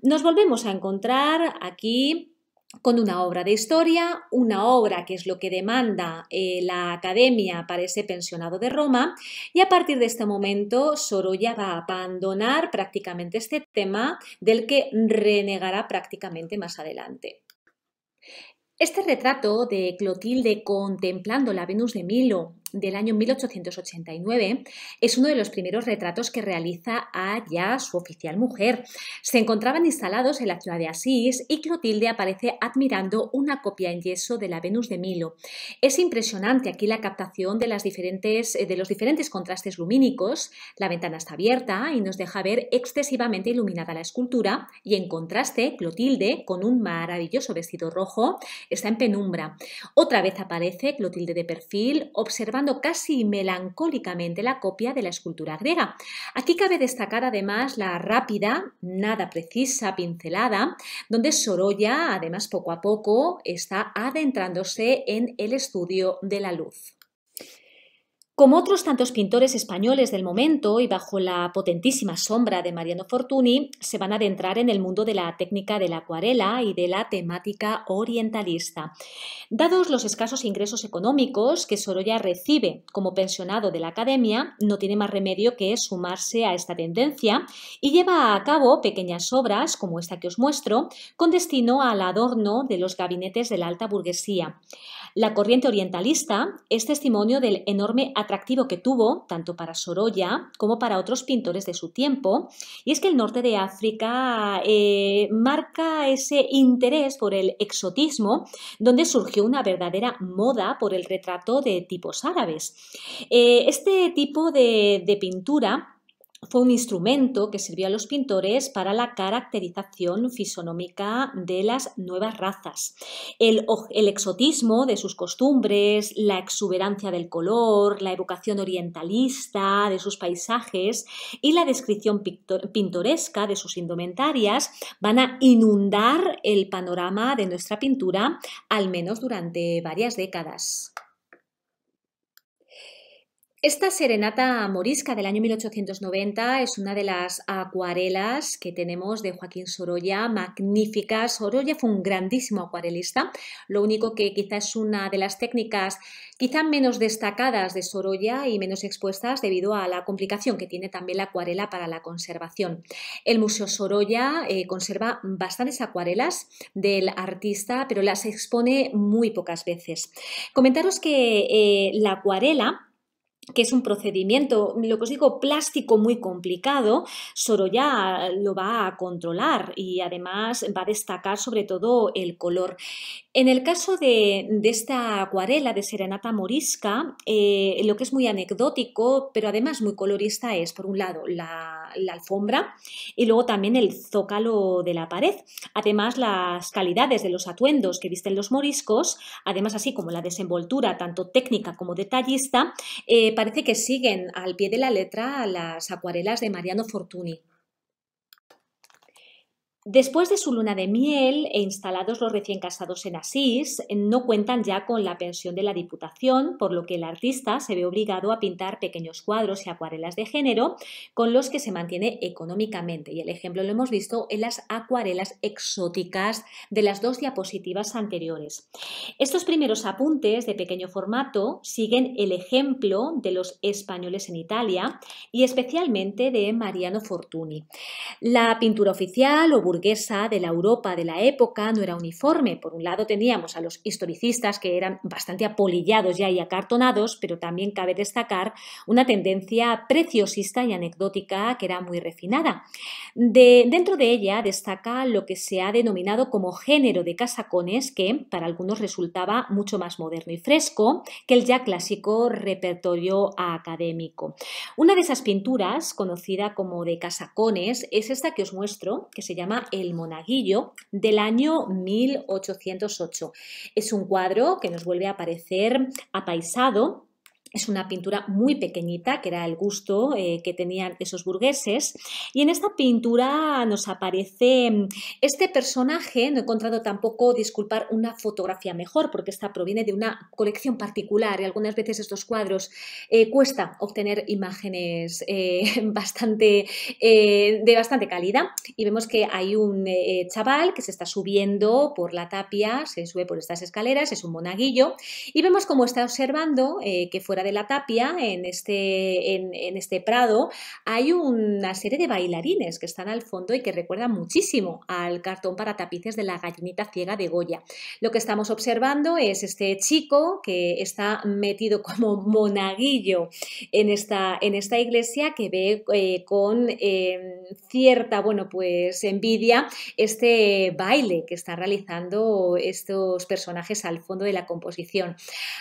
A: Nos volvemos a encontrar aquí con una obra de historia, una obra que es lo que demanda eh, la academia para ese pensionado de Roma, y a partir de este momento Sorolla va a abandonar prácticamente este tema del que renegará prácticamente más adelante. Este retrato de Clotilde contemplando la Venus de Milo del año 1889 es uno de los primeros retratos que realiza a ya su oficial mujer. Se encontraban instalados en la ciudad de Asís y Clotilde aparece admirando una copia en yeso de la Venus de Milo. Es impresionante aquí la captación de, las diferentes, eh, de los diferentes contrastes lumínicos. La ventana está abierta y nos deja ver excesivamente iluminada la escultura y en contraste Clotilde, con un maravilloso vestido rojo, está en penumbra. Otra vez aparece Clotilde de perfil observando casi melancólicamente la copia de la escultura griega. Aquí cabe destacar además la rápida, nada precisa pincelada, donde Sorolla además poco a poco está adentrándose en el estudio de la luz. Como otros tantos pintores españoles del momento y bajo la potentísima sombra de Mariano Fortuny, se van a adentrar en el mundo de la técnica de la acuarela y de la temática orientalista. Dados los escasos ingresos económicos que Sorolla recibe como pensionado de la academia, no tiene más remedio que sumarse a esta tendencia y lleva a cabo pequeñas obras, como esta que os muestro, con destino al adorno de los gabinetes de la alta burguesía. La corriente orientalista es testimonio del enorme atractivo que tuvo, tanto para Sorolla como para otros pintores de su tiempo, y es que el norte de África eh, marca ese interés por el exotismo, donde surgió una verdadera moda por el retrato de tipos árabes. Eh, este tipo de pintura fue un instrumento que sirvió a los pintores para la caracterización fisonómica de las nuevas razas. El, el, exotismo de sus costumbres, la exuberancia del color, la evocación orientalista de sus paisajes y la descripción pintoresca de sus indumentarias van a inundar el panorama de nuestra pintura, al menos durante varias décadas. Esta serenata morisca del año 1890 es una de las acuarelas que tenemos de Joaquín Sorolla, magnífica. Sorolla fue un grandísimo acuarelista, lo único que quizá es una de las técnicas quizá menos destacadas de Sorolla y menos expuestas debido a la complicación que tiene también la acuarela para la conservación. El Museo Sorolla eh, conserva bastantes acuarelas del artista, pero las expone muy pocas veces. Comentaros que eh, la acuarela que es un procedimiento, lo que os digo, plástico muy complicado, Sorolla lo va a controlar y además va a destacar sobre todo el color. En el caso de, esta acuarela de Serenata Morisca, eh, lo que es muy anecdótico, pero además muy colorista, es por un lado la, alfombra y luego también el zócalo de la pared. Además, las calidades de los atuendos que visten los moriscos, además así como la desenvoltura, tanto técnica como detallista, eh, parece que siguen al pie de la letra las acuarelas de Mariano Fortuny. Después de su luna de miel e instalados los recién casados en Asís, no cuentan ya con la pensión de la Diputación, por lo que el artista se ve obligado a pintar pequeños cuadros y acuarelas de género con los que se mantiene económicamente. Y el ejemplo lo hemos visto en las acuarelas exóticas de las dos diapositivas anteriores. Estos primeros apuntes de pequeño formato siguen el ejemplo de los españoles en Italia y especialmente de Mariano Fortuny. La pintura oficial o de la Europa de la época no era uniforme. Por un lado teníamos a los historicistas que eran bastante apolillados ya y acartonados, pero también cabe destacar una tendencia preciosista y anecdótica que era muy refinada. De, dentro de ella destaca lo que se ha denominado como género de casacones que para algunos resultaba mucho más moderno y fresco que el ya clásico repertorio académico. Una de esas pinturas, conocida como de casacones, es esta que os muestro, que se llama el Monaguillo del año 1808. Es un cuadro que nos vuelve a aparecer apaisado es una pintura muy pequeñita, que era el gusto eh, que tenían esos burgueses. Y en esta pintura nos aparece mm, este personaje, no he encontrado tampoco, disculpar, una fotografía mejor, porque esta proviene de una colección particular y algunas veces estos cuadros eh, cuesta obtener imágenes eh, bastante, de bastante calidad. Y vemos que hay un chaval que se está subiendo por la tapia, se sube por estas escaleras, es un monaguillo, y vemos cómo está observando que fue de la tapia, en este, en, este prado, hay una serie de bailarines que están al fondo y que recuerdan muchísimo al cartón para tapices de la gallinita ciega de Goya. Lo que estamos observando es este chico que está metido como monaguillo en esta, en esta iglesia que ve eh, con em, cierta, bueno, pues envidia este baile que están realizando estos personajes al fondo de la composición.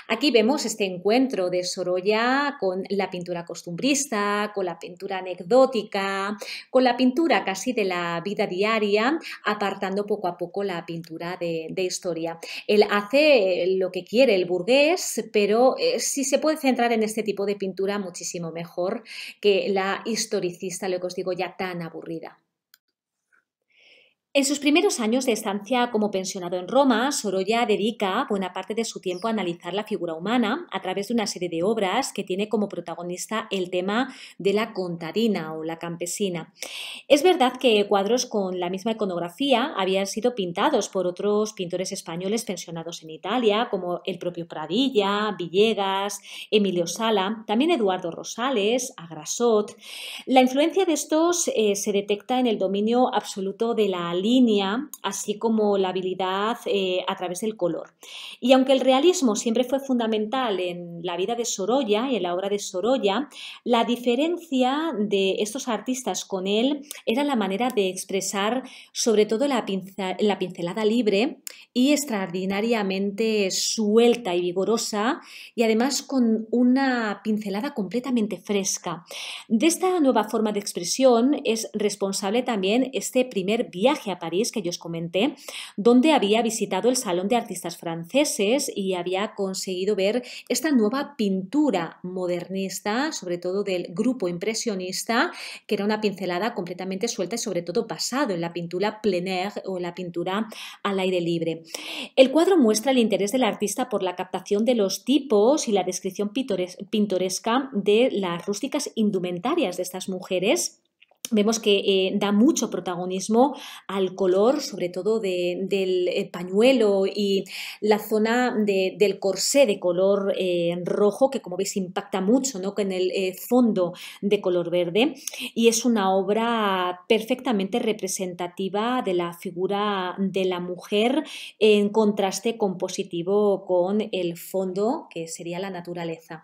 A: Aquí vemos este encuentro de Sorolla con la pintura costumbrista, con la pintura anecdótica, con la pintura casi de la vida diaria, apartando poco a poco la pintura de, historia. Él hace lo que quiere el burgués, pero eh, si se puede centrar en este tipo de pintura muchísimo mejor que la historicista, lo que os digo ya tan aburrida. En sus primeros años de estancia como pensionado en Roma, Sorolla dedica buena parte de su tiempo a analizar la figura humana a través de una serie de obras que tiene como protagonista el tema de la contadina o la campesina. Es verdad que cuadros con la misma iconografía habían sido pintados por otros pintores españoles pensionados en Italia, como el propio Pradilla, Villegas, Emilio Sala, también Eduardo Rosales, Agrasot. La influencia de estos eh, se detecta en el dominio absoluto de la línea, así como la habilidad eh, a través del color. Y aunque el realismo siempre fue fundamental en la vida de Sorolla y en la obra de Sorolla, la diferencia de estos artistas con él era la manera de expresar sobre todo la, la pincelada libre y extraordinariamente suelta y vigorosa y además con una pincelada completamente fresca. De esta nueva forma de expresión es responsable también este primer viaje a París que yo os comenté, donde había visitado el Salón de Artistas Franceses y había conseguido ver esta nueva pintura modernista, sobre todo del grupo impresionista, que era una pincelada completamente suelta y sobre todo basado en la pintura plein air o la pintura al aire libre. El cuadro muestra el interés del artista por la captación de los tipos y la descripción pintoresca de las rústicas indumentarias de estas mujeres Vemos que eh, da mucho protagonismo al color, sobre todo del eh, pañuelo y la zona del corsé de color eh, rojo, que como veis impacta mucho ¿no? con el fondo de color verde. Y es una obra perfectamente representativa de la figura de la mujer en contraste compositivo con el fondo, que sería la naturaleza.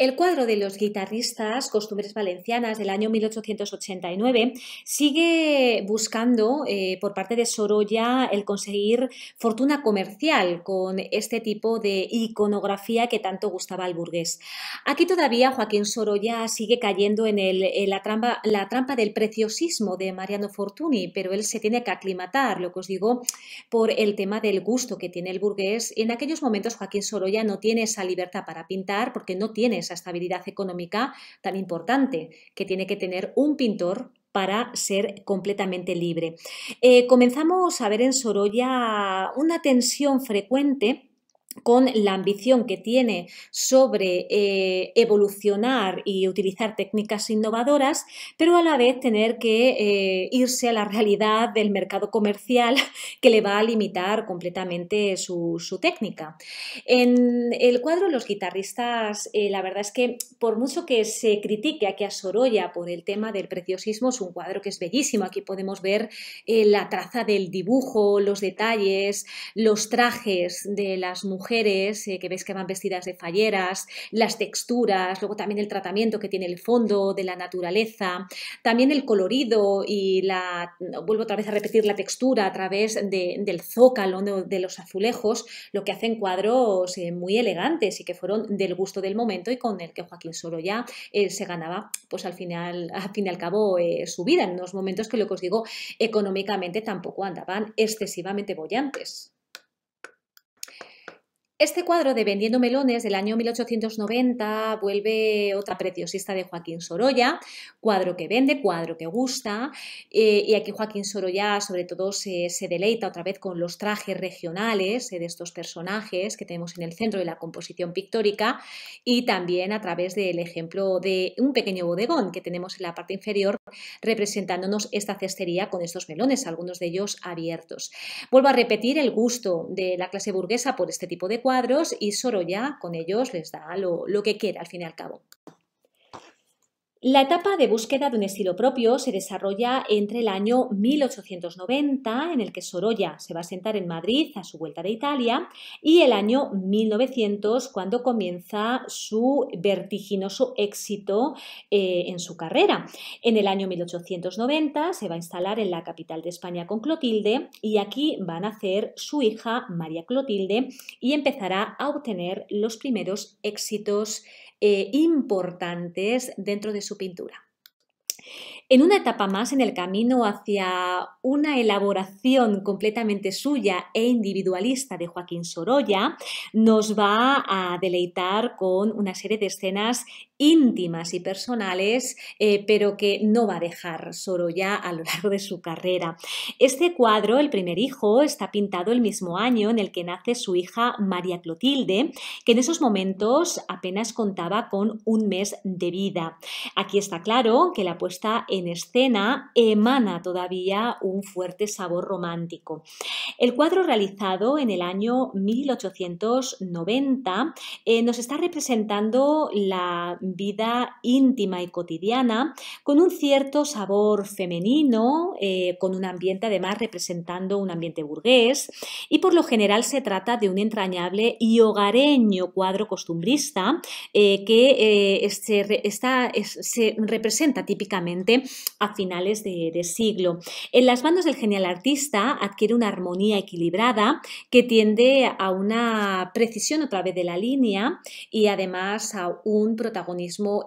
A: El cuadro de los guitarristas Costumbres Valencianas del año 1889 sigue buscando eh, por parte de Sorolla el conseguir fortuna comercial con este tipo de iconografía que tanto gustaba al burgués. Aquí todavía Joaquín Sorolla sigue cayendo en, la, trampa, la trampa del preciosismo de Mariano Fortuny, pero él se tiene que aclimatar, lo que os digo, por el tema del gusto que tiene el burgués. En aquellos momentos Joaquín Sorolla no tiene esa libertad para pintar porque no tiene esa estabilidad económica tan importante que tiene que tener un pintor para ser completamente libre. Eh, comenzamos a ver en Sorolla una tensión frecuente con la ambición que tiene sobre eh, evolucionar y utilizar técnicas innovadoras, pero a la vez tener que eh, irse a la realidad del mercado comercial que le va a limitar completamente su, técnica. En el cuadro Los guitarristas, eh, la verdad es que por mucho que se critique aquí a Sorolla por el tema del preciosismo, es un cuadro que es bellísimo. Aquí podemos ver la traza del dibujo, los detalles, los trajes de las mujeres eh, que ves que van vestidas de falleras, las texturas, luego también el tratamiento que tiene el fondo de la naturaleza, también el colorido y la, vuelvo otra vez a repetir, la textura a través del zócalo, de los azulejos, lo que hacen cuadros eh, muy elegantes y que fueron del gusto del momento y con el que Joaquín Sorolla ya eh, se ganaba, pues al final, al fin y al cabo, su vida en unos momentos que lo que os digo, económicamente tampoco andaban excesivamente bollantes. Este cuadro de Vendiendo Melones del año 1890 vuelve otra preciosista de Joaquín Sorolla, cuadro que vende, cuadro que gusta, eh, y aquí Joaquín Sorolla sobre todo se, deleita otra vez con los trajes regionales eh, de estos personajes que tenemos en el centro de la composición pictórica y también a través del ejemplo de un pequeño bodegón que tenemos en la parte inferior representándonos esta cestería con estos melones, algunos de ellos abiertos. Vuelvo a repetir el gusto de la clase burguesa por este tipo de cuadros cuadros y ya con ellos les da lo, que quiera al fin y al cabo. La etapa de búsqueda de un estilo propio se desarrolla entre el año 1890, en el que Sorolla se va a sentar en Madrid a su vuelta de Italia, y el año 1900, cuando comienza su vertiginoso éxito eh, en su carrera. En el año 1890 se va a instalar en la capital de España con Clotilde y aquí va a nacer su hija María Clotilde y empezará a obtener los primeros éxitos eh, importantes dentro de su su pintura. En una etapa más en el camino hacia una elaboración completamente suya e individualista de Joaquín Sorolla, nos va a deleitar con una serie de escenas íntimas y personales, eh, pero que no va a dejar Sorolla a lo largo de su carrera. Este cuadro, El primer hijo, está pintado el mismo año en el que nace su hija María Clotilde, que en esos momentos apenas contaba con un mes de vida. Aquí está claro que la puesta en escena emana todavía un fuerte sabor romántico. El cuadro realizado en el año 1890 eh, nos está representando la vida íntima y cotidiana, con un cierto sabor femenino, eh, con un ambiente además representando un ambiente burgués, y por lo general se trata de un entrañable y hogareño cuadro costumbrista eh, que eh, se, representa típicamente a finales de, siglo. En las manos del genial artista adquiere una armonía equilibrada que tiende a una precisión a través de la línea y además a un protagonista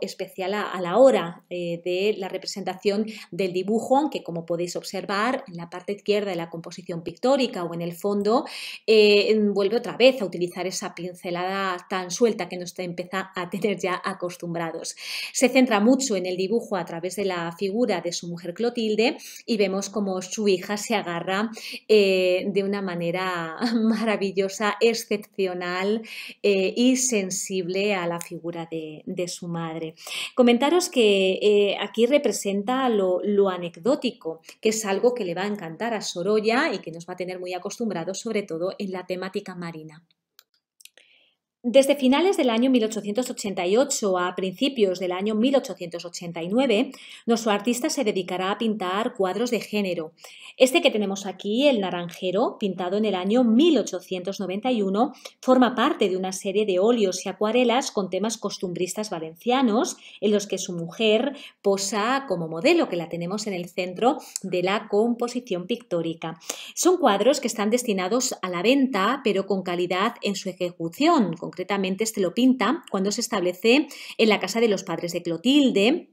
A: especial a, la hora eh, de la representación del dibujo, aunque como podéis observar en la parte izquierda de la composición pictórica o en el fondo, eh, vuelve otra vez a utilizar esa pincelada tan suelta que nos empieza a tener ya acostumbrados. Se centra mucho en el dibujo a través de la figura de su mujer Clotilde y vemos como su hija se agarra eh, de una manera maravillosa, excepcional y sensible a la figura de, de madre. Comentaros que eh, aquí representa lo, lo, anecdótico, que es algo que le va a encantar a Sorolla y que nos va a tener muy acostumbrados, sobre todo en la temática marina. Desde finales del año 1888 a principios del año 1889, nuestro artista se dedicará a pintar cuadros de género. Este que tenemos aquí, El Naranjero, pintado en el año 1891, forma parte de una serie de óleos y acuarelas con temas costumbristas valencianos, en los que su mujer posa como modelo, que la tenemos en el centro de la composición pictórica. Son cuadros que están destinados a la venta, pero con calidad en su ejecución, concretamente este lo pinta cuando se establece en la casa de los padres de Clotilde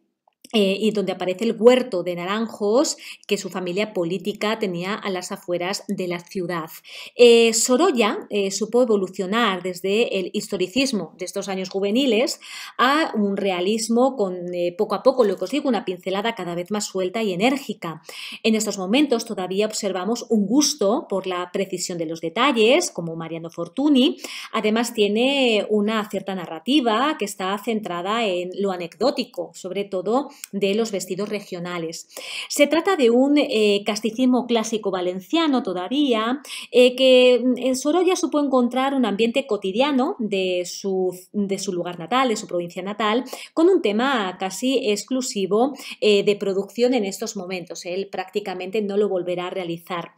A: eh, y donde aparece el huerto de naranjos que su familia política tenía a las afueras de la ciudad. Eh, Sorolla eh, supo evolucionar desde el historicismo de estos años juveniles a un realismo con poco a poco, lo que os digo, una pincelada cada vez más suelta y enérgica. En estos momentos todavía observamos un gusto por la precisión de los detalles, como Mariano Fortuny. Además tiene una cierta narrativa que está centrada en lo anecdótico, sobre todo de los vestidos regionales. Se trata de un eh, casticismo clásico valenciano todavía, eh, que mm, en Sorolla supo encontrar un ambiente cotidiano de su, de su, lugar natal, de su provincia natal, con un tema casi exclusivo eh, de producción en estos momentos. Él prácticamente no lo volverá a realizar.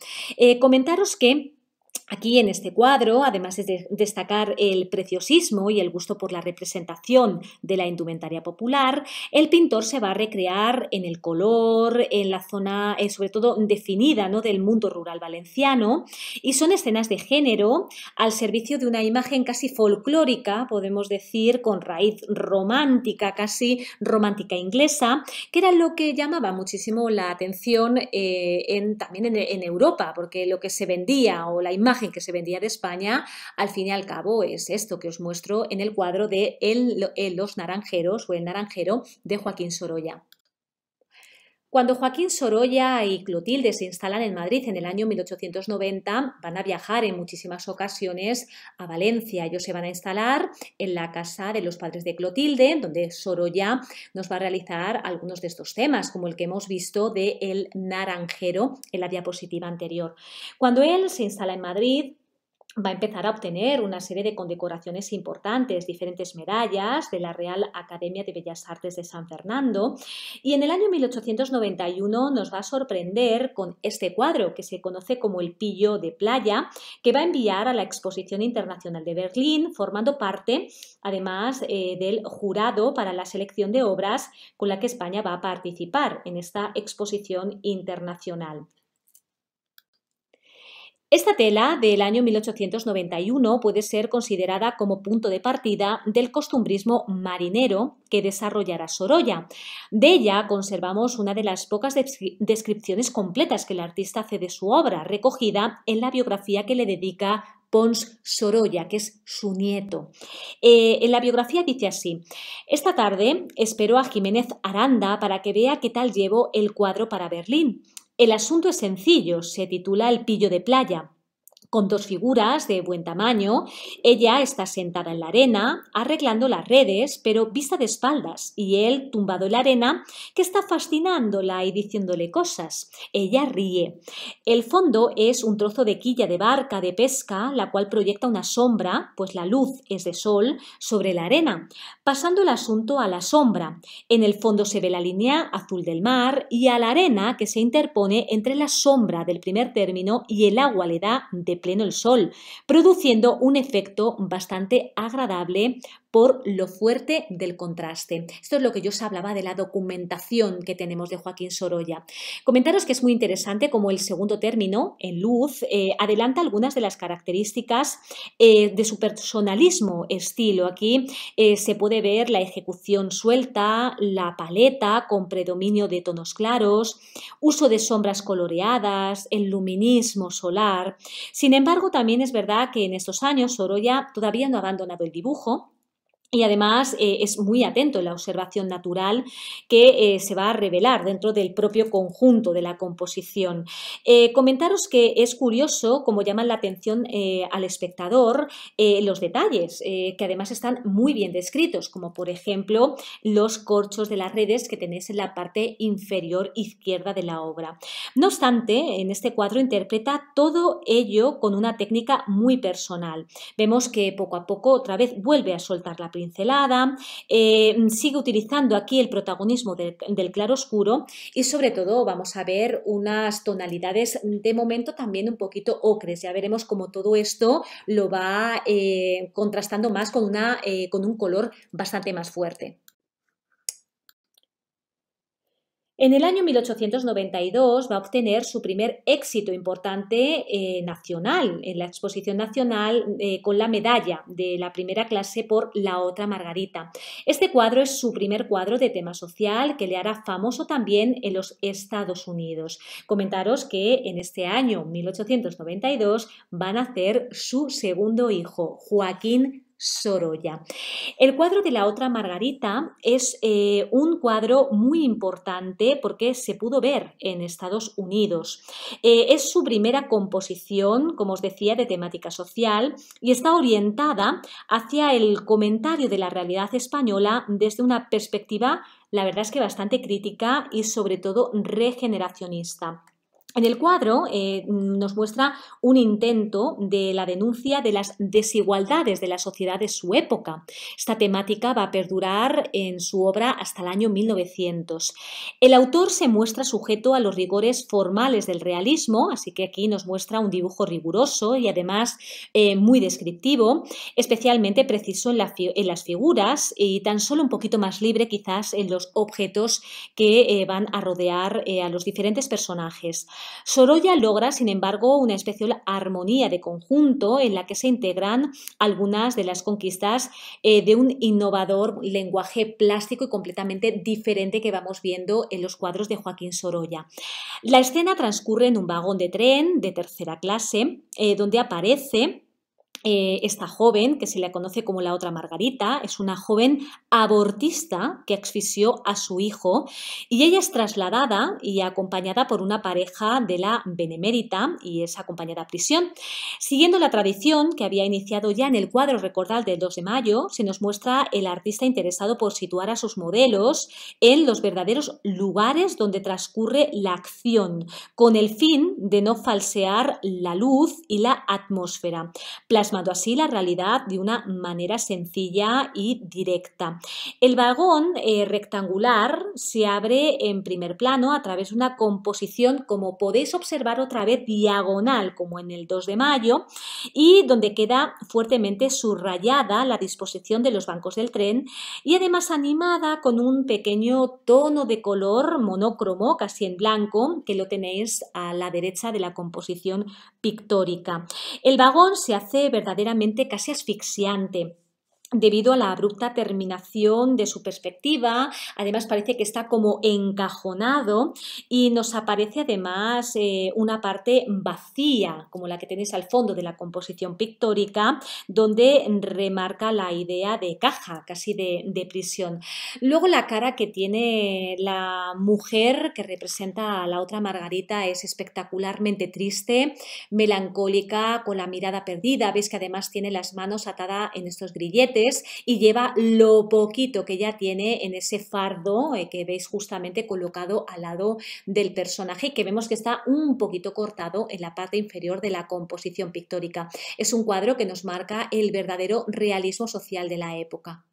A: comentaros que Aquí en este cuadro, además de destacar el preciosismo y el gusto por la representación de la indumentaria popular, el pintor se va a recrear en el color, en la zona, eh, sobre todo definida, ¿no? del mundo rural valenciano, y son escenas de género al servicio de una imagen casi folclórica, podemos decir, con raíz romántica, casi romántica inglesa, que era lo que llamaba muchísimo la atención eh, en, también en, en Europa, porque lo que se vendía o la imagen imagen que se vendía de España, al fin y al cabo es esto que os muestro en el cuadro de eh, Los Naranjeros o El Naranjero de Joaquín Sorolla. Cuando Joaquín Sorolla y Clotilde se instalan en Madrid en el año 1890, van a viajar en muchísimas ocasiones a Valencia. Ellos se van a instalar en la casa de los padres de Clotilde, donde Sorolla nos va a realizar algunos de estos temas, como el que hemos visto de El Naranjero en la diapositiva anterior. Cuando él se instala en Madrid, va a empezar a obtener una serie de condecoraciones importantes, diferentes medallas de la Real Academia de Bellas Artes de San Fernando. Y en el año 1891 nos va a sorprender con este cuadro que se conoce como El Pillo de Playa, que va a enviar a la Exposición Internacional de Berlín, formando parte además eh, del jurado para la selección de obras con la que España va a participar en esta exposición internacional. Esta tela del año 1891 puede ser considerada como punto de partida del costumbrismo marinero que desarrollará Sorolla. De ella conservamos una de las pocas descripciones completas que el artista hace de su obra, recogida en la biografía que le dedica Pons Sorolla, que es su nieto. Eh, en la biografía dice así, esta tarde espero a Jiménez Aranda para que vea qué tal llevo el cuadro para Berlín. El asunto es sencillo, se titula El pillo de playa con dos figuras de buen tamaño. Ella está sentada en la arena, arreglando las redes, pero vista de espaldas, y él tumbado en la arena, que está fascinándola y diciéndole cosas. Ella ríe. El fondo es un trozo de quilla de barca de pesca, la cual proyecta una sombra, pues la luz es de sol, sobre la arena, pasando el asunto a la sombra. En el fondo se ve la línea azul del mar y a la arena que se interpone entre la sombra del primer término y el agua le da de pleno el sol, produciendo un efecto bastante agradable por lo fuerte del contraste. Esto es lo que yo os hablaba de la documentación que tenemos de Joaquín Sorolla. Comentaros que es muy interesante como el segundo término, en luz, eh, adelanta algunas de las características eh, de su personalismo estilo. Aquí eh, se puede ver la ejecución suelta, la paleta con predominio de tonos claros, uso de sombras coloreadas, el luminismo solar. Sin embargo, también es verdad que en estos años Sorolla todavía no ha abandonado el dibujo, y además eh, es muy atento en la observación natural que eh, se va a revelar dentro del propio conjunto de la composición. Eh, comentaros que es curioso cómo llaman la atención al espectador los detalles, que además están muy bien descritos, como por ejemplo los corchos de las redes que tenéis en la parte inferior izquierda de la obra. No obstante, en este cuadro interpreta todo ello con una técnica muy personal. Vemos que poco a poco otra vez vuelve a soltar la pincelada, eh, sigue utilizando aquí el protagonismo del, claro oscuro y sobre todo vamos a ver unas tonalidades de momento también un poquito ocres. Ya veremos cómo todo esto lo va eh, contrastando más con, una, eh, con un color bastante más fuerte. En el año 1892 va a obtener su primer éxito importante eh, nacional, en la exposición nacional eh, con la medalla de la primera clase por La otra Margarita. Este cuadro es su primer cuadro de tema social que le hará famoso también en los Estados Unidos. Comentaros que en este año 1892 van a hacer su segundo hijo, Joaquín Sorolla. El cuadro de la otra Margarita es eh, un cuadro muy importante porque se pudo ver en Estados Unidos. Eh, es su primera composición, como os decía, de temática social y está orientada hacia el comentario de la realidad española desde una perspectiva, la verdad es que bastante crítica y sobre todo regeneracionista. En el cuadro eh, nos muestra un intento de la denuncia de las desigualdades de la sociedad de su época. Esta temática va a perdurar en su obra hasta el año 1900. El autor se muestra sujeto a los rigores formales del realismo, así que aquí nos muestra un dibujo riguroso y además eh, muy descriptivo, especialmente preciso en, las figuras y tan solo un poquito más libre quizás en los objetos que eh, van a rodear a los diferentes personajes. Sorolla logra, sin embargo, una especial armonía de conjunto en la que se integran algunas de las conquistas eh, de un innovador lenguaje plástico y completamente diferente que vamos viendo en los cuadros de Joaquín Sorolla. La escena transcurre en un vagón de tren de tercera clase, eh, donde aparece eh, esta joven, que se le conoce como la otra Margarita, es una joven abortista que asfixió a su hijo y ella es trasladada y acompañada por una pareja de la Benemérita y es acompañada a prisión. Siguiendo la tradición que había iniciado ya en el cuadro recordal del 2 de mayo, se nos muestra el artista interesado por situar a sus modelos en los verdaderos lugares donde transcurre la acción, con el fin de no falsear la luz y la atmósfera así la realidad de una manera sencilla y directa. El vagón eh, rectangular se abre en primer plano a través de una composición, como podéis observar otra vez, diagonal, como en el 2 de mayo, y donde queda fuertemente subrayada la disposición de los bancos del tren y además animada con un pequeño tono de color monocromo, casi en blanco, que lo tenéis a la derecha de la composición pictórica. El vagón se hace verdaderamente casi asfixiante debido a la abrupta terminación de su perspectiva. Además parece que está como encajonado y nos aparece además eh, una parte vacía, como la que tenéis al fondo de la composición pictórica, donde remarca la idea de caja, casi de, de prisión. Luego la cara que tiene la mujer que representa a la otra Margarita es espectacularmente triste, melancólica, con la mirada perdida. Veis que además tiene las manos atadas en estos grilletes y lleva lo poquito que ya tiene en ese fardo eh, que veis justamente colocado al lado del personaje que vemos que está un poquito cortado en la parte inferior de la composición pictórica. Es un cuadro que nos marca el verdadero realismo social de la época.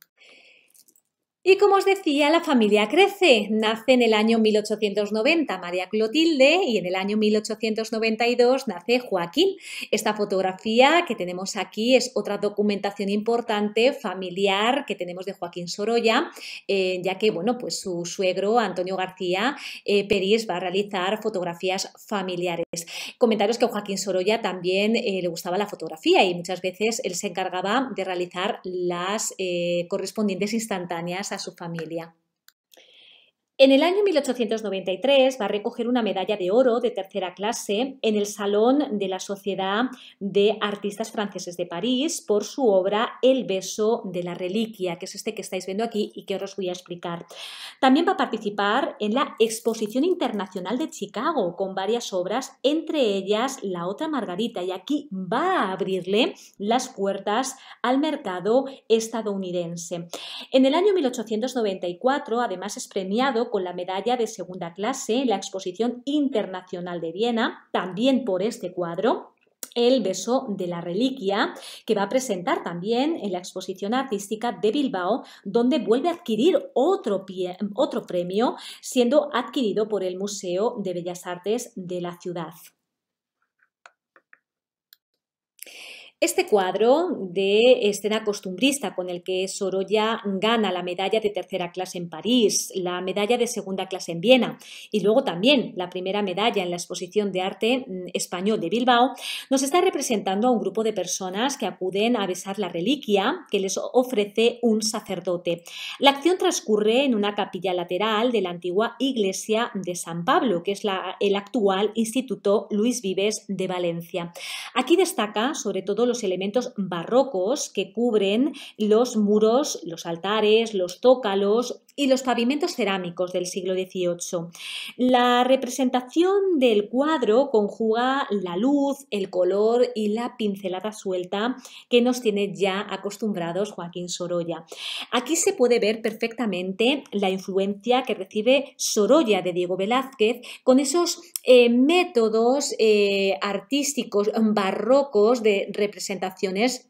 A: Y como os decía, la familia crece. Nace en el año 1890 María Clotilde y en el año 1892 nace Joaquín. Esta fotografía que tenemos aquí es otra documentación importante familiar que tenemos de Joaquín Sorolla, eh, ya que bueno, pues su suegro Antonio García eh, Peris va a realizar fotografías familiares. Comentarios que a Joaquín Sorolla también eh, le gustaba la fotografía y muchas veces él se encargaba de realizar las eh, correspondientes instantáneas a su familia. En el año 1893 va a recoger una medalla de oro de tercera clase en el Salón de la Sociedad de Artistas Franceses de París por su obra El beso de la reliquia, que es este que estáis viendo aquí y que os voy a explicar. También va a participar en la Exposición Internacional de Chicago con varias obras, entre ellas La otra Margarita, y aquí va a abrirle las puertas al mercado estadounidense. En el año 1894 además es premiado con la medalla de segunda clase en la Exposición Internacional de Viena, también por este cuadro, el beso de la reliquia, que va a presentar también en la exposición artística de Bilbao, donde vuelve a adquirir otro, otro premio, siendo adquirido por el Museo de Bellas Artes de la ciudad. Este cuadro de escena costumbrista con el que Sorolla gana la medalla de tercera clase en París, la medalla de segunda clase en Viena y luego también la primera medalla en la exposición de arte mm, español de Bilbao, nos está representando a un grupo de personas que acuden a besar la reliquia que les ofrece un sacerdote. La acción transcurre en una capilla lateral de la antigua iglesia de San Pablo, que es la, el actual Instituto Luis Vives de Valencia. Aquí destaca sobre todo los elementos barrocos que cubren los muros, los altares, los tócalos, y los pavimentos cerámicos del siglo XVIII. La representación del cuadro conjuga la luz, el color y la pincelada suelta que nos tiene ya acostumbrados Joaquín Sorolla. Aquí se puede ver perfectamente la influencia que recibe Sorolla de Diego Velázquez con esos eh, métodos eh, artísticos barrocos de representaciones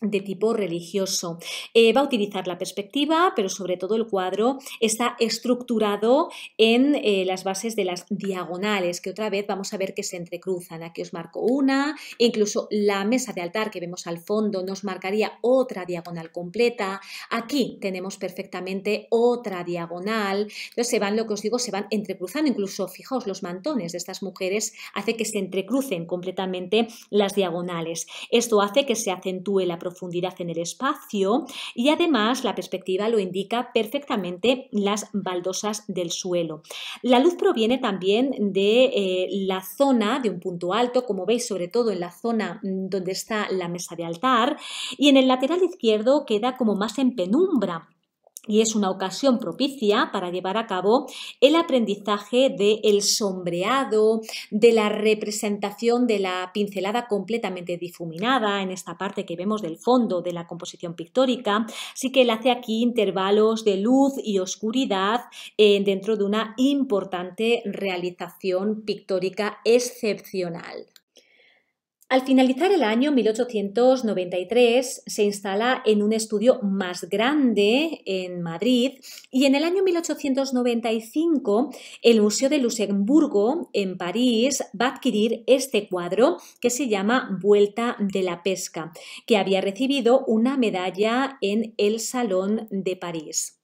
A: de tipo religioso. Eh, va a utilizar la perspectiva, pero sobre todo el cuadro está estructurado en eh, las bases de las diagonales, que otra vez vamos a ver que se entrecruzan. Aquí os marco una, e incluso la mesa de altar que vemos al fondo nos marcaría otra diagonal completa. Aquí tenemos perfectamente otra diagonal. Entonces se van, lo que os digo, se van entrecruzando. Incluso, fijaos, los mantones de estas mujeres hace que se entrecrucen completamente las diagonales. Esto hace que se acentúe la profundidad en el espacio y además la perspectiva lo indica perfectamente las baldosas del suelo. La luz proviene también de eh, la zona, de un punto alto, como veis sobre todo en la zona mm, donde está la mesa de altar y en el lateral izquierdo queda como más en penumbra y es una ocasión propicia para llevar a cabo el aprendizaje del sombreado, de la representación de la pincelada completamente difuminada en esta parte que vemos del fondo de la composición pictórica. Así que él hace aquí intervalos de luz y oscuridad eh, dentro de una importante realización pictórica excepcional. Al finalizar el año 1893 se instala en un estudio más grande en Madrid y en el año 1895 el Museo de Luxemburgo en París va a adquirir este cuadro que se llama Vuelta de la Pesca, que había recibido una medalla en el Salón de París.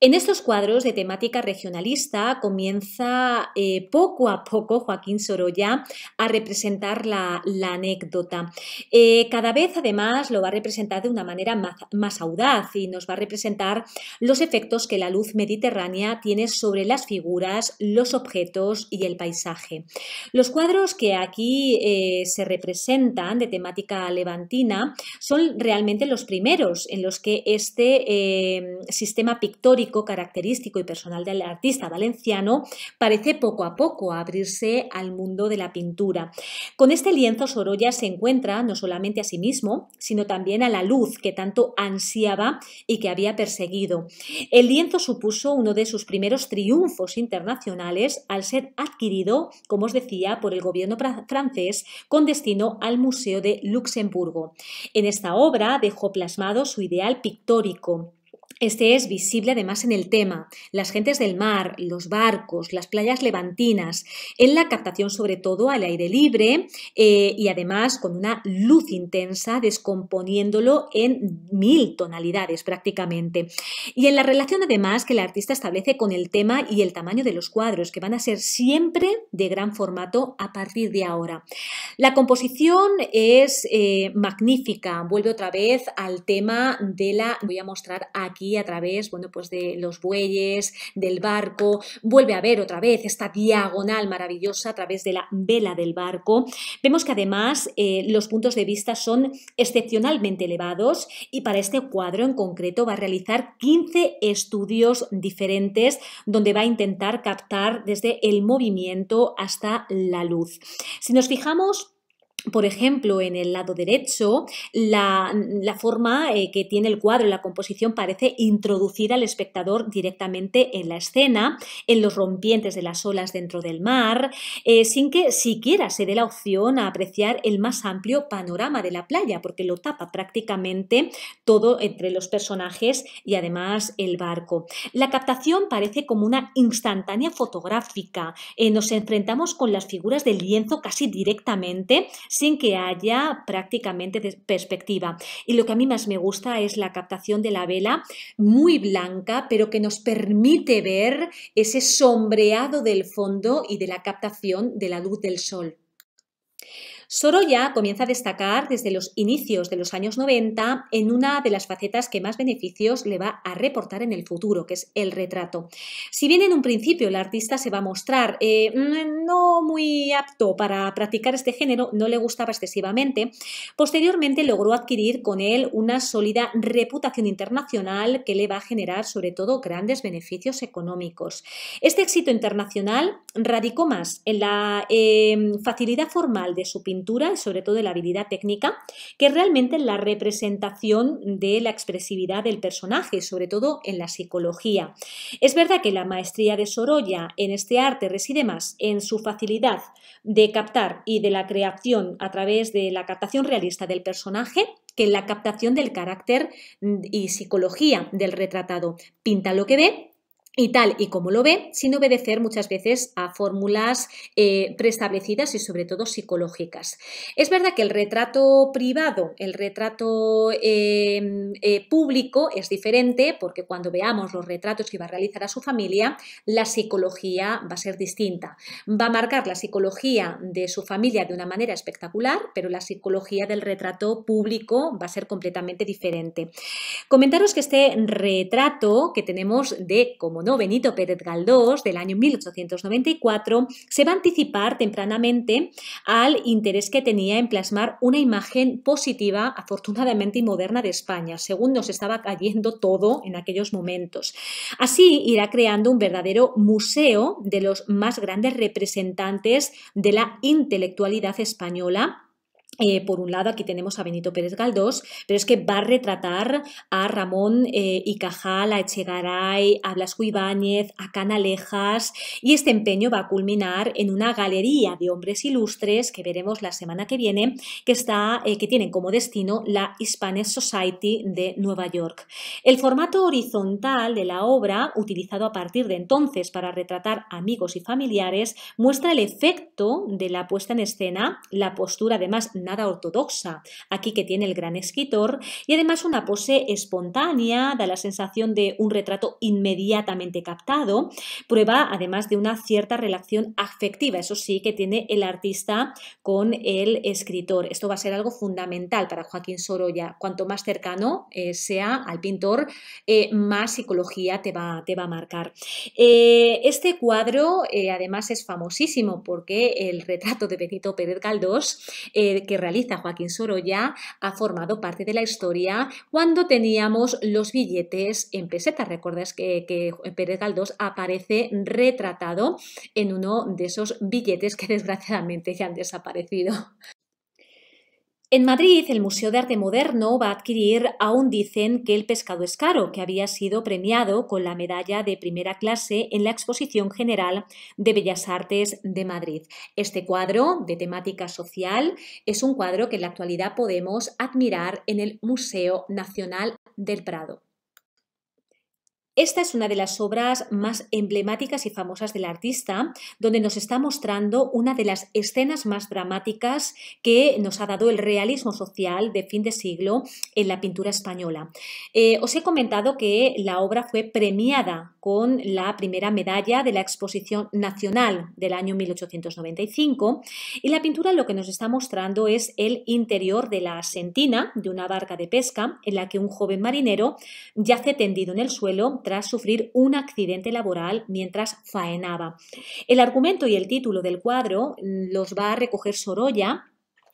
A: En estos cuadros de temática regionalista comienza eh, poco a poco Joaquín Sorolla a representar la, anécdota. Eh, cada vez además lo va a representar de una manera más, audaz y nos va a representar los efectos que la luz mediterránea tiene sobre las figuras, los objetos y el paisaje. Los cuadros que aquí eh, se representan de temática levantina son realmente los primeros en los que este sistema pictórico característico y personal del artista valenciano, parece poco a poco abrirse al mundo de la pintura. Con este lienzo Sorolla se encuentra no solamente a sí mismo, sino también a la luz que tanto ansiaba y que había perseguido. El lienzo supuso uno de sus primeros triunfos internacionales al ser adquirido, como os decía, por el gobierno francés con destino al Museo de Luxemburgo. En esta obra dejó plasmado su ideal pictórico. Este es visible además en el tema, las gentes del mar, los barcos, las playas levantinas, en la captación sobre todo al aire libre eh, y además con una luz intensa descomponiéndolo en mil tonalidades prácticamente. Y en la relación además que el artista establece con el tema y el tamaño de los cuadros, que van a ser siempre de gran formato a partir de ahora. La composición es eh, magnífica, vuelve otra vez al tema de la... voy a mostrar aquí a través, bueno, pues de los bueyes, del barco, vuelve a ver otra vez esta diagonal maravillosa a través de la vela del barco. Vemos que además eh, los puntos de vista son excepcionalmente elevados y para este cuadro en concreto va a realizar 15 estudios diferentes donde va a intentar captar desde el movimiento hasta la luz. Si nos fijamos por ejemplo, en el lado derecho, la, forma eh, que tiene el cuadro la composición parece introducir al espectador directamente en la escena, en los rompientes de las olas dentro del mar, eh, sin que siquiera se dé la opción a apreciar el más amplio panorama de la playa, porque lo tapa prácticamente todo entre los personajes y además el barco. La captación parece como una instantánea fotográfica. Eh, nos enfrentamos con las figuras del lienzo casi directamente sin que haya prácticamente perspectiva. Y lo que a mí más me gusta es la captación de la vela muy blanca, pero que nos permite ver ese sombreado del fondo y de la captación de la luz del sol. Sorolla comienza a destacar desde los inicios de los años 90 en una de las facetas que más beneficios le va a reportar en el futuro, que es el retrato. Si bien en un principio el artista se va a mostrar eh, no muy apto para practicar este género, no le gustaba excesivamente, posteriormente logró adquirir con él una sólida reputación internacional que le va a generar sobre todo grandes beneficios económicos. Este éxito internacional radicó más en la eh, facilidad formal de su pintura y sobre todo de la habilidad técnica, que es realmente la representación de la expresividad del personaje, sobre todo en la psicología. Es verdad que la maestría de Sorolla en este arte reside más en su facilidad de captar y de la creación a través de la captación realista del personaje que en la captación del carácter y psicología del retratado. Pinta lo que ve y tal y como lo ve, sin obedecer muchas veces a fórmulas eh, preestablecidas y sobre todo psicológicas. Es verdad que el retrato privado, el retrato eh, eh, público es diferente porque cuando veamos los retratos que va a realizar a su familia, la psicología va a ser distinta. Va a marcar la psicología de su familia de una manera espectacular, pero la psicología del retrato público va a ser completamente diferente. Comentaros que este retrato que tenemos de, como Benito Pérez Galdós del año 1894, se va a anticipar tempranamente al interés que tenía en plasmar una imagen positiva, afortunadamente y moderna de España, según nos estaba cayendo todo en aquellos momentos. Así irá creando un verdadero museo de los más grandes representantes de la intelectualidad española eh, por un lado, aquí tenemos a Benito Pérez Galdós, pero es que va a retratar a Ramón eh, y Cajal, a Echegaray, a Blasco Ibáñez, a Canalejas, y este empeño va a culminar en una galería de hombres ilustres que veremos la semana que viene, que, está, eh, que tienen como destino la Hispanic Society de Nueva York. El formato horizontal de la obra, utilizado a partir de entonces para retratar amigos y familiares, muestra el efecto de la puesta en escena, la postura además nada ortodoxa, aquí que tiene el gran escritor, y además una pose espontánea, da la sensación de un retrato inmediatamente captado, prueba además de una cierta relación afectiva, eso sí, que tiene el artista con el escritor. Esto va a ser algo fundamental para Joaquín Sorolla. Cuanto más cercano eh, sea al pintor, eh, más psicología te va, te va a marcar. Eh, este cuadro además es famosísimo porque el retrato de Benito Pérez Galdós que realiza Joaquín Sorolla ha formado parte de la historia cuando teníamos los billetes en pesetas. Recuerdas que, que Pérez Galdós aparece retratado en uno de esos billetes que desgraciadamente ya han desaparecido. En Madrid, el Museo de Arte Moderno va a adquirir Aún dicen que el pescado es caro, que había sido premiado con la medalla de primera clase en la Exposición General de Bellas Artes de Madrid. Este cuadro, de temática social, es un cuadro que en la actualidad podemos admirar en el Museo Nacional del Prado. Esta es una de las obras más emblemáticas y famosas del artista, donde nos está mostrando una de las escenas más dramáticas que nos ha dado el realismo social de fin de siglo en la pintura española. Eh, os he comentado que la obra fue premiada con la primera medalla de la Exposición Nacional del año 1895 y la pintura lo que nos está mostrando es el interior de la sentina de una barca de pesca en la que un joven marinero yace tendido en el suelo tras sufrir un accidente laboral mientras faenaba. El argumento y el título del cuadro mm, los va a recoger Sorolla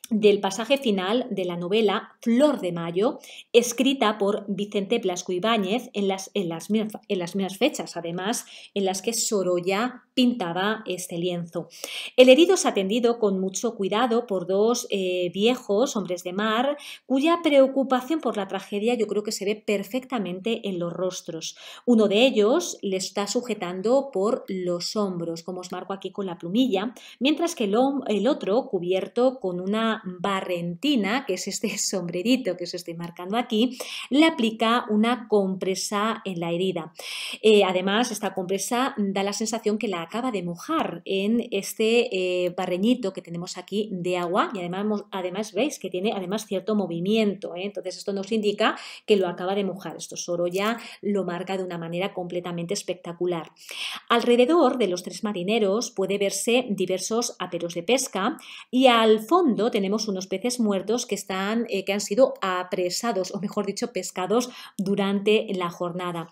A: del pasaje final de la novela Flor de Mayo, escrita por Vicente Blasco Ibáñez en las, en, las, en las mismas fechas, además, en las que Sorolla pintaba este lienzo. El herido es atendido con mucho cuidado por dos eh, viejos hombres de mar, cuya preocupación por la tragedia yo creo que se ve perfectamente en los rostros. Uno de ellos le está sujetando por los hombros, como os marco aquí con la plumilla, mientras que el otro, cubierto con una barrentina, que es este sombrerito que os estoy marcando aquí, le aplica una compresa en la herida. Eh, además, esta compresa da la sensación que la acaba de mojar en este eh, barreñito que tenemos aquí de agua y además, además veis que tiene además cierto movimiento. ¿eh? Entonces, esto nos indica que lo acaba de mojar. Esto solo ya lo marca de una manera completamente espectacular. Alrededor de los tres marineros puede verse diversos aperos de pesca y al fondo tenemos tenemos unos peces muertos que, están, eh, que han sido apresados, o mejor dicho, pescados durante la jornada.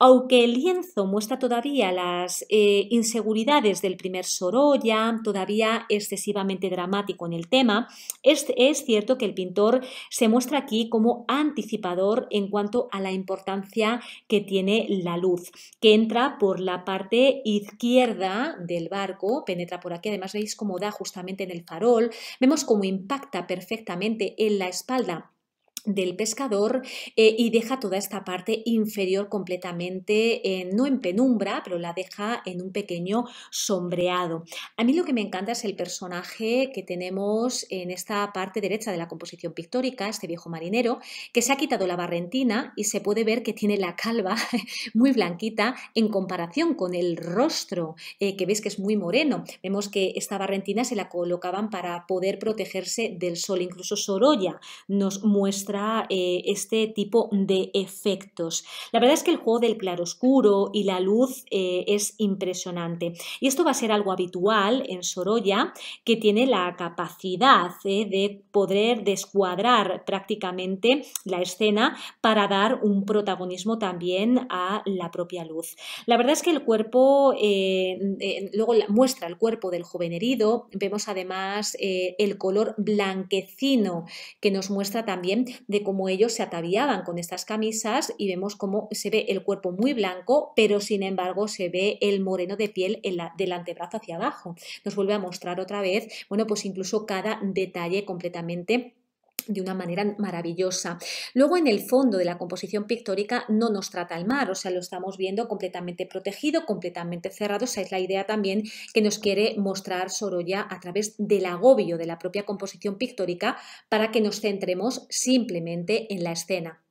A: Aunque el lienzo muestra todavía las eh, inseguridades del primer Sorolla, todavía excesivamente dramático en el tema, es, es cierto que el pintor se muestra aquí como anticipador en cuanto a la importancia que tiene la luz, que entra por la parte izquierda del barco, penetra por aquí, además veis cómo da justamente en el farol, vemos cómo impacta perfectamente en la espalda del pescador eh, y deja toda esta parte inferior completamente, eh, no en penumbra, pero la deja en un pequeño sombreado. A mí lo que me encanta es el personaje que tenemos en esta parte derecha de la composición pictórica, este viejo marinero, que se ha quitado la barrentina y se puede ver que tiene la calva muy blanquita en comparación con el rostro, eh, que ves que es muy moreno. Vemos que esta barrentina se la colocaban para poder protegerse del sol, incluso Sorolla nos muestra eh, este tipo de efectos. La verdad es que el juego del claroscuro y la luz eh, es impresionante. Y esto va a ser algo habitual en Sorolla, que tiene la capacidad eh, de poder descuadrar prácticamente la escena para dar un protagonismo también a la propia luz. La verdad es que el cuerpo, luego muestra el cuerpo del joven herido, vemos además el color blanquecino que nos muestra también de cómo ellos se ataviaban con estas camisas y vemos cómo se ve el cuerpo muy blanco, pero sin embargo se ve el moreno de piel en del antebrazo hacia abajo. Nos vuelve a mostrar otra vez, bueno, pues incluso cada detalle completamente de una manera maravillosa. Luego en el fondo de la composición pictórica no nos trata el mar, o sea, lo estamos viendo completamente protegido, completamente cerrado. Esa es la idea también que nos quiere mostrar Sorolla a través del agobio de la propia composición pictórica para que nos centremos simplemente en la escena.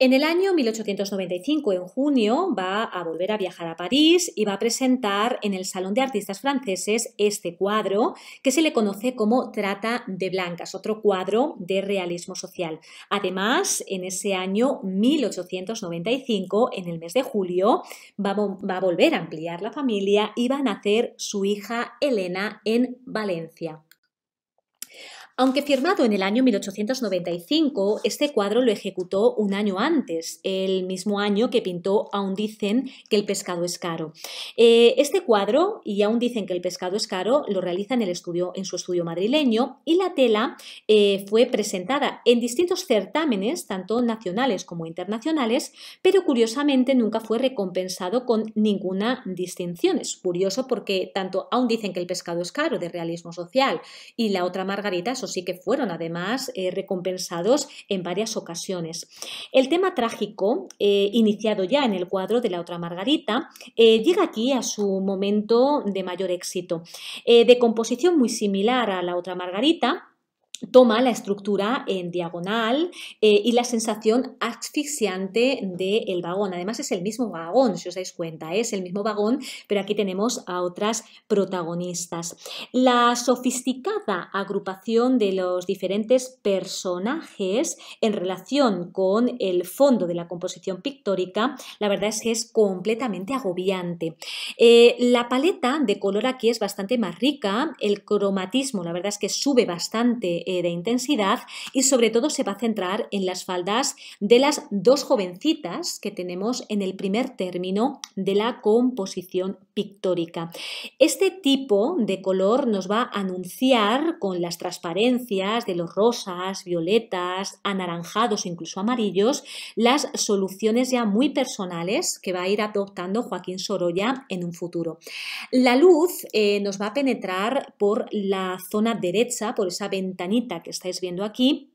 A: En el año 1895, en junio, va a volver a viajar a París y va a presentar en el Salón de Artistas Franceses este cuadro que se le conoce como Trata de Blancas, otro cuadro de realismo social. Además, en ese año 1895, en el mes de julio, va, a volver a ampliar la familia y va a nacer su hija Elena en Valencia. Aunque firmado en el año 1895, este cuadro lo ejecutó un año antes, el mismo año que pintó Aún dicen que el pescado es caro. Eh, este cuadro, y aún dicen que el pescado es caro, lo realiza en, el estudio, en su estudio madrileño y la tela eh, fue presentada en distintos certámenes, tanto nacionales como internacionales, pero curiosamente nunca fue recompensado con ninguna distinción. Es curioso porque tanto Aún dicen que el pescado es caro de realismo social y la otra Margarita, que fueron además eh, recompensados en varias ocasiones. El tema trágico, eh, iniciado ya en el cuadro de la otra Margarita, eh, llega aquí a su momento de mayor éxito. de composición muy similar a la otra Margarita, toma la estructura en diagonal eh, y la sensación asfixiante del vagón. Además es el mismo vagón, si os dais cuenta, es el mismo vagón, pero aquí tenemos a otras protagonistas. La sofisticada agrupación de los diferentes personajes en relación con el fondo de la composición pictórica, la verdad es que es completamente agobiante. Eh, la paleta de color aquí es bastante más rica, el cromatismo la verdad es que sube bastante eh, de intensidad y sobre todo se va a centrar en las faldas de las dos jovencitas que tenemos en el primer término de la composición pictórica. Este tipo de color nos va a anunciar con las transparencias de los rosas, violetas, anaranjados, incluso amarillos, las soluciones ya muy personales que va a ir adoptando Joaquín Sorolla en un futuro. La luz eh, nos va a penetrar por la zona derecha, por esa ventanilla que estáis viendo aquí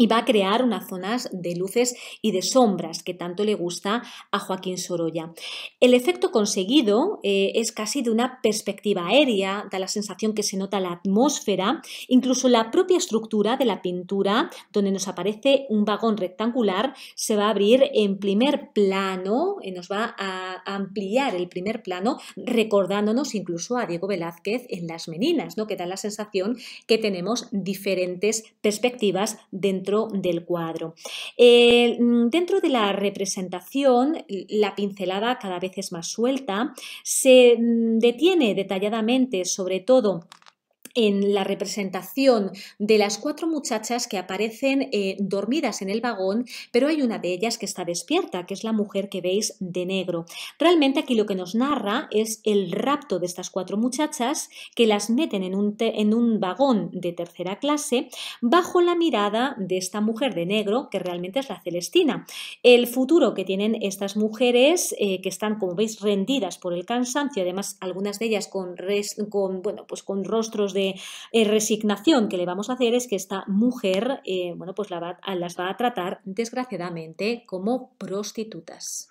A: y va a crear unas zonas de luces y de sombras que tanto le gusta a Joaquín Sorolla. El efecto conseguido eh, es casi de una perspectiva aérea, da la sensación que se nota la atmósfera, incluso la propia estructura de la pintura, donde nos aparece un vagón rectangular, se va a abrir en primer plano, eh, nos va a ampliar el primer plano, recordándonos incluso a Diego Velázquez en Las Meninas, ¿no? que da la sensación que tenemos diferentes perspectivas dentro del cuadro. Mm, dentro de la representación, la pincelada cada vez es más suelta, se mm, detiene detalladamente sobre todo en la representación de las cuatro muchachas que aparecen eh, dormidas en el vagón, pero hay una de ellas que está despierta, que es la mujer que veis de negro. Realmente aquí lo que nos narra es el rapto de estas cuatro muchachas que las meten en un, en un vagón de tercera clase bajo la mirada de esta mujer de negro, que realmente es la Celestina. El futuro que tienen estas mujeres, eh, que están, como veis, rendidas por el cansancio, además algunas de ellas con, con, bueno, pues con rostros de eh, resignación que le vamos a hacer es que esta mujer, eh, pues las va a tratar desgraciadamente como prostitutas.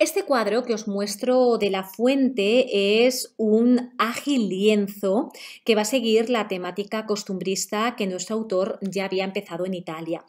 A: Este cuadro que os muestro de la fuente es un ágil lienzo que va a seguir la temática costumbrista que nuestro autor ya había empezado en Italia.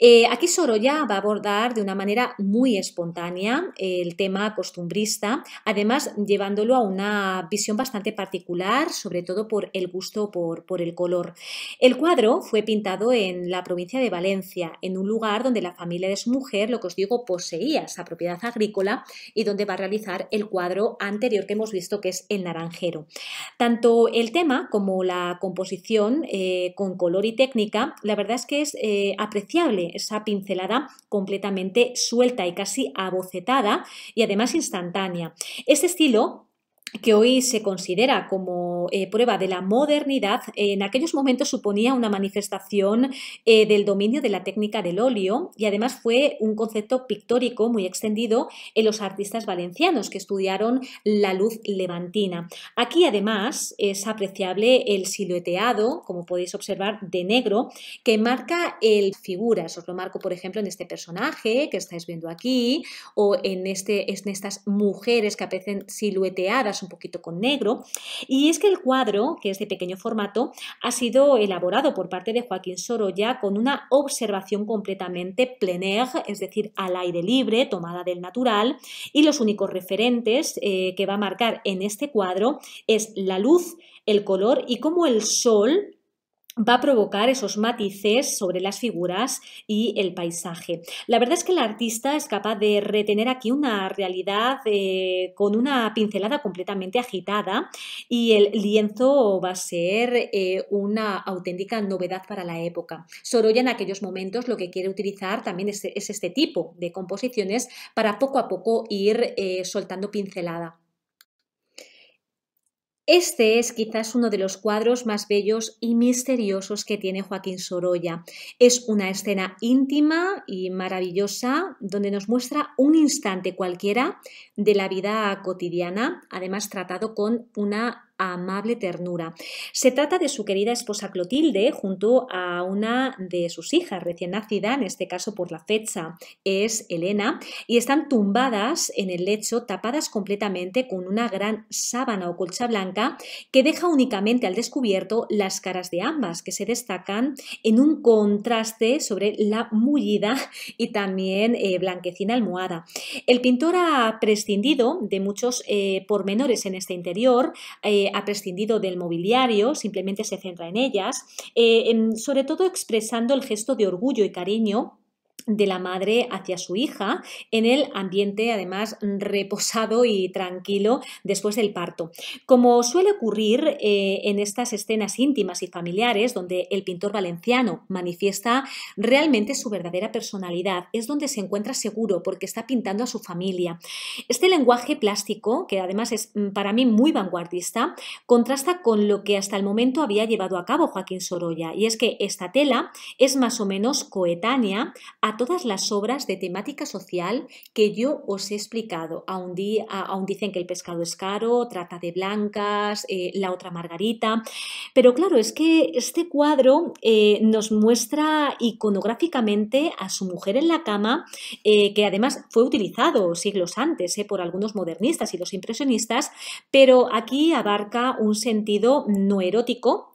A: Eh, aquí Sorolla va a abordar de una manera muy espontánea el tema costumbrista, además llevándolo a una visión bastante particular, sobre todo por el gusto por, por el color. El cuadro fue pintado en la provincia de Valencia, en un lugar donde la familia de su mujer, lo que os digo, poseía esa propiedad agrícola y donde va a realizar el cuadro anterior que hemos visto que es el naranjero. Tanto el tema como la composición eh, con color y técnica, la verdad es que es eh, apreciable esa pincelada completamente suelta y casi abocetada y además instantánea. Este estilo que hoy se considera como eh, prueba de la modernidad, en aquellos momentos suponía una manifestación eh, del dominio de la técnica del óleo y además fue un concepto pictórico muy extendido en los artistas valencianos que estudiaron la luz levantina. Aquí además es apreciable el silueteado, como podéis observar, de negro, que marca el figuras. Os lo marco, por ejemplo, en este personaje que estáis viendo aquí o en, este, en estas mujeres que aparecen silueteadas un poquito con negro. Y es que el cuadro, que es de pequeño formato, ha sido elaborado por parte de Joaquín Sorolla con una observación completamente plein es decir, al aire libre, tomada del natural, y los únicos referentes eh, que va a marcar en este cuadro es la luz, el color y cómo el sol va a provocar esos matices sobre las figuras y el paisaje. La verdad es que el artista es capaz de retener aquí una realidad eh, con una pincelada completamente agitada y el lienzo va a ser eh, una auténtica novedad para la época. Sorolla en aquellos momentos lo que quiere utilizar también es, este tipo de composiciones para poco a poco ir eh, soltando pincelada. Este es quizás uno de los cuadros más bellos y misteriosos que tiene Joaquín Sorolla. Es una escena íntima y maravillosa donde nos muestra un instante cualquiera de la vida cotidiana, además tratado con una amable ternura. Se trata de su querida esposa Clotilde junto a una de sus hijas recién nacida, en este caso por la fecha es Elena, y están tumbadas en el lecho, tapadas completamente con una gran sábana o colcha blanca que deja únicamente al descubierto las caras de ambas, que se destacan en un contraste sobre la mullida y también eh, blanquecina almohada. El pintor ha prescindido de muchos eh, pormenores en este interior, eh, ha prescindido del mobiliario, simplemente se centra en ellas, eh, sobre todo expresando el gesto de orgullo y cariño de la madre hacia su hija en el ambiente además reposado y tranquilo después del parto. Como suele ocurrir eh, en estas escenas íntimas y familiares donde el pintor valenciano manifiesta realmente su verdadera personalidad, es donde se encuentra seguro porque está pintando a su familia. Este lenguaje plástico, que además es mm, para mí muy vanguardista, contrasta con lo que hasta el momento había llevado a cabo Joaquín Sorolla y es que esta tela es más o menos coetánea a todas las obras de temática social que yo os he explicado. Aún, dicen que el pescado es caro, trata de blancas, eh, la otra Margarita. Pero claro, es que este cuadro eh, nos muestra iconográficamente a su mujer en la cama, eh, que además fue utilizado siglos antes por algunos modernistas y los impresionistas, pero aquí abarca un sentido no erótico,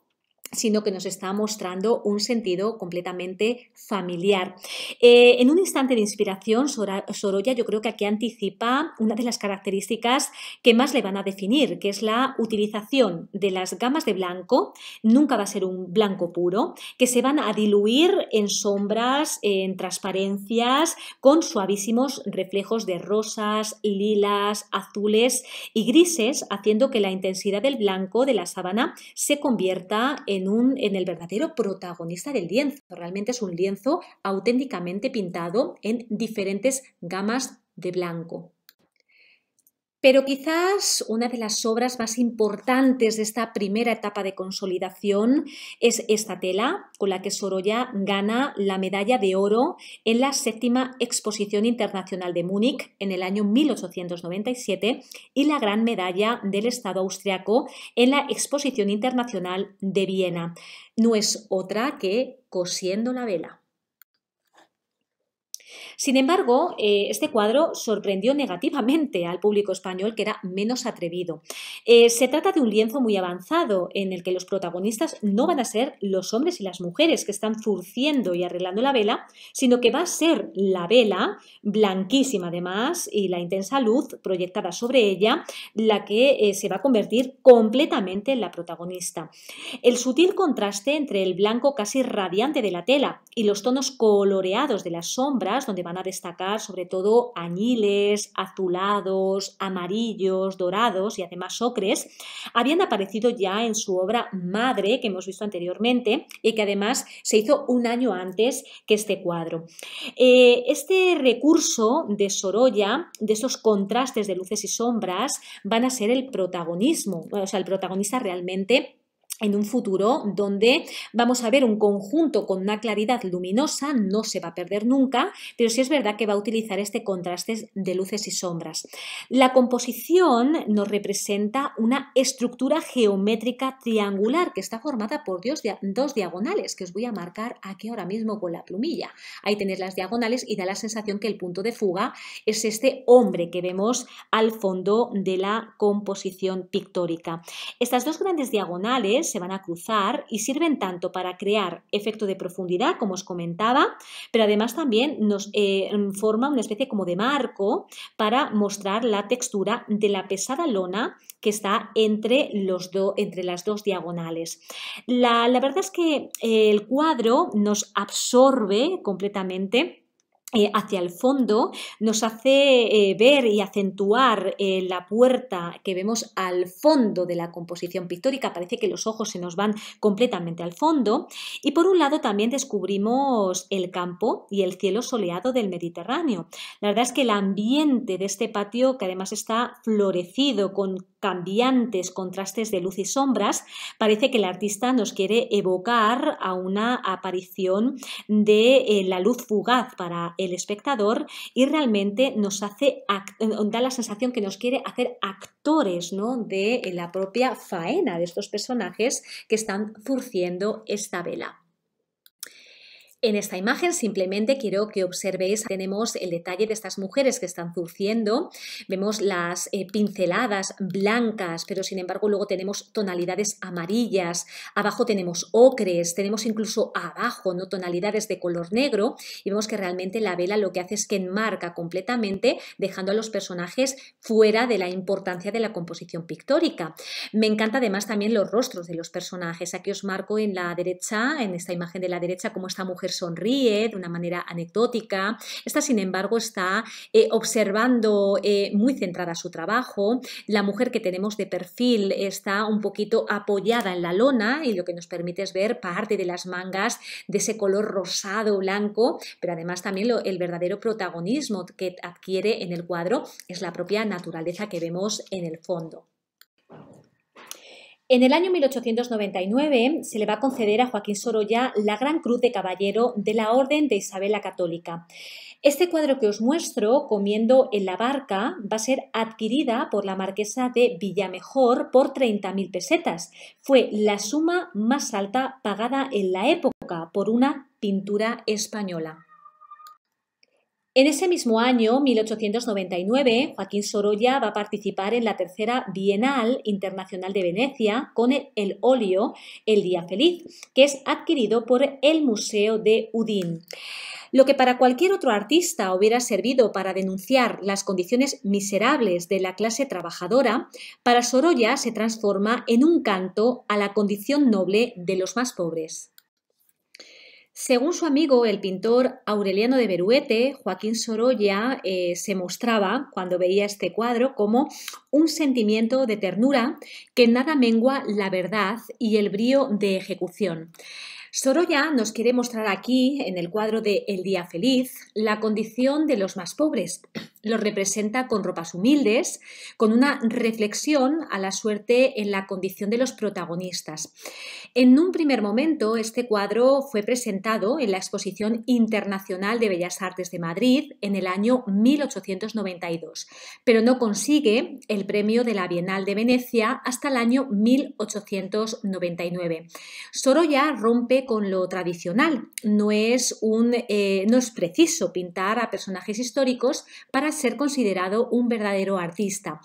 A: sino que nos está mostrando un sentido completamente familiar. Eh, en un instante de inspiración, Sorolla yo creo que aquí anticipa una de las características que más le van a definir, que es la utilización de las gamas de blanco, nunca va a ser un blanco puro, que se van a diluir en sombras, en transparencias, con suavísimos reflejos de rosas, lilas, azules y grises, haciendo que la intensidad del blanco de la sábana se convierta en en, el verdadero protagonista del lienzo. Realmente es un lienzo auténticamente pintado en diferentes gamas de blanco. Pero quizás una de las obras más importantes de esta primera etapa de consolidación es esta tela, con la que Sorolla gana la medalla de oro en la séptima Exposición Internacional de Múnich en el año 1897 y la gran medalla del Estado austriaco en la Exposición Internacional de Viena. No es otra que Cosiendo la Vela. Sin embargo, eh, este cuadro sorprendió negativamente al público español, que era menos atrevido. Eh, se trata de un lienzo muy avanzado, en el que los protagonistas no van a ser los hombres y las mujeres que están zurciendo y arreglando la vela, sino que va a ser la vela, blanquísima además, y la intensa luz proyectada sobre ella, la que eh, se va a convertir completamente en la protagonista. El sutil contraste entre el blanco casi radiante de la tela y los tonos coloreados de las sombras, donde van a destacar sobre todo añiles, azulados, amarillos, dorados y además ocres, habían aparecido ya en su obra Madre, que hemos visto anteriormente, y que además se hizo un año antes que este cuadro. Eh, este recurso de Sorolla, de esos contrastes de luces y sombras, van a ser el protagonismo, o sea, el protagonista realmente en un futuro donde vamos a ver un conjunto con una claridad luminosa, no se va a perder nunca, pero sí es verdad que va a utilizar este contraste de luces y sombras. La composición nos representa una estructura geométrica triangular que está formada por dos diagonales que os voy a marcar aquí ahora mismo con la plumilla. Ahí tenéis las diagonales y da la sensación que el punto de fuga es este hombre que vemos al fondo de la composición pictórica. Estas dos grandes diagonales se van a cruzar y sirven tanto para crear efecto de profundidad, como os comentaba, pero además también nos eh, forma una especie como de marco para mostrar la textura de la pesada lona que está entre, los entre las dos diagonales. La, la verdad es que eh, el cuadro nos absorbe completamente eh, hacia el fondo nos hace eh, ver y acentuar eh, la puerta que vemos al fondo de la composición pictórica. Parece que los ojos se nos van completamente al fondo. Y por un lado también descubrimos el campo y el cielo soleado del Mediterráneo. La verdad es que el ambiente de este patio, que además está florecido con cambiantes contrastes de luz y sombras, parece que el artista nos quiere evocar a una aparición de la luz fugaz para el espectador y realmente nos hace eh, da la sensación que nos quiere hacer actores ¿no? de la propia faena de estos personajes que están zurciendo esta vela. En esta imagen simplemente quiero que observéis, tenemos el detalle de estas mujeres que están zurciendo, vemos las eh, pinceladas blancas, pero sin embargo luego tenemos tonalidades amarillas, abajo tenemos ocres, tenemos incluso abajo ¿no? tonalidades de color negro y vemos que realmente la vela lo que hace es que enmarca completamente dejando a los personajes fuera de la importancia de la composición pictórica. Me encanta además también los rostros de los personajes, aquí os marco en la derecha, en esta imagen de la derecha, cómo esta mujer sonríe de una manera anecdótica. Esta, sin embargo, está eh, observando eh, muy centrada su trabajo. La mujer que tenemos de perfil está un poquito apoyada en la lona y lo que nos permite es ver parte de las mangas de ese color rosado blanco, pero además también el verdadero protagonismo que adquiere en el cuadro es la propia naturaleza que vemos en el fondo. En el año 1899 se le va a conceder a Joaquín Sorolla la Gran Cruz de Caballero de la Orden de Isabel la Católica. Este cuadro que os muestro, Comiendo en la barca, va a ser adquirida por la marquesa de Villamejor por 30.000 pesetas. Fue la suma más alta pagada en la época por una pintura española. En ese mismo año, 1899, Joaquín Sorolla va a participar en la tercera Bienal Internacional de Venecia con el, óleo El Día Feliz, que es adquirido por el Museo de Udine. Lo que para cualquier otro artista hubiera servido para denunciar las condiciones miserables de la clase trabajadora, para Sorolla se transforma en un canto a la condición noble de los más pobres. Según su amigo, el pintor Aureliano de Beruete, Joaquín Sorolla eh, se mostraba, cuando veía este cuadro, como un sentimiento de ternura que nada mengua la verdad y el brío de ejecución. Sorolla nos quiere mostrar aquí, en el cuadro de El Día Feliz, la condición de los más pobres. Los representa con ropas humildes, con una reflexión a la suerte en la condición de los protagonistas. En un primer momento, este cuadro fue presentado en la Exposición Internacional de Bellas Artes de Madrid en el año 1892, pero no consigue el premio de la Bienal de Venecia hasta el año 1899. Sorolla rompe con lo tradicional. No es, un, eh, no es preciso pintar a personajes históricos para ser considerado un verdadero artista.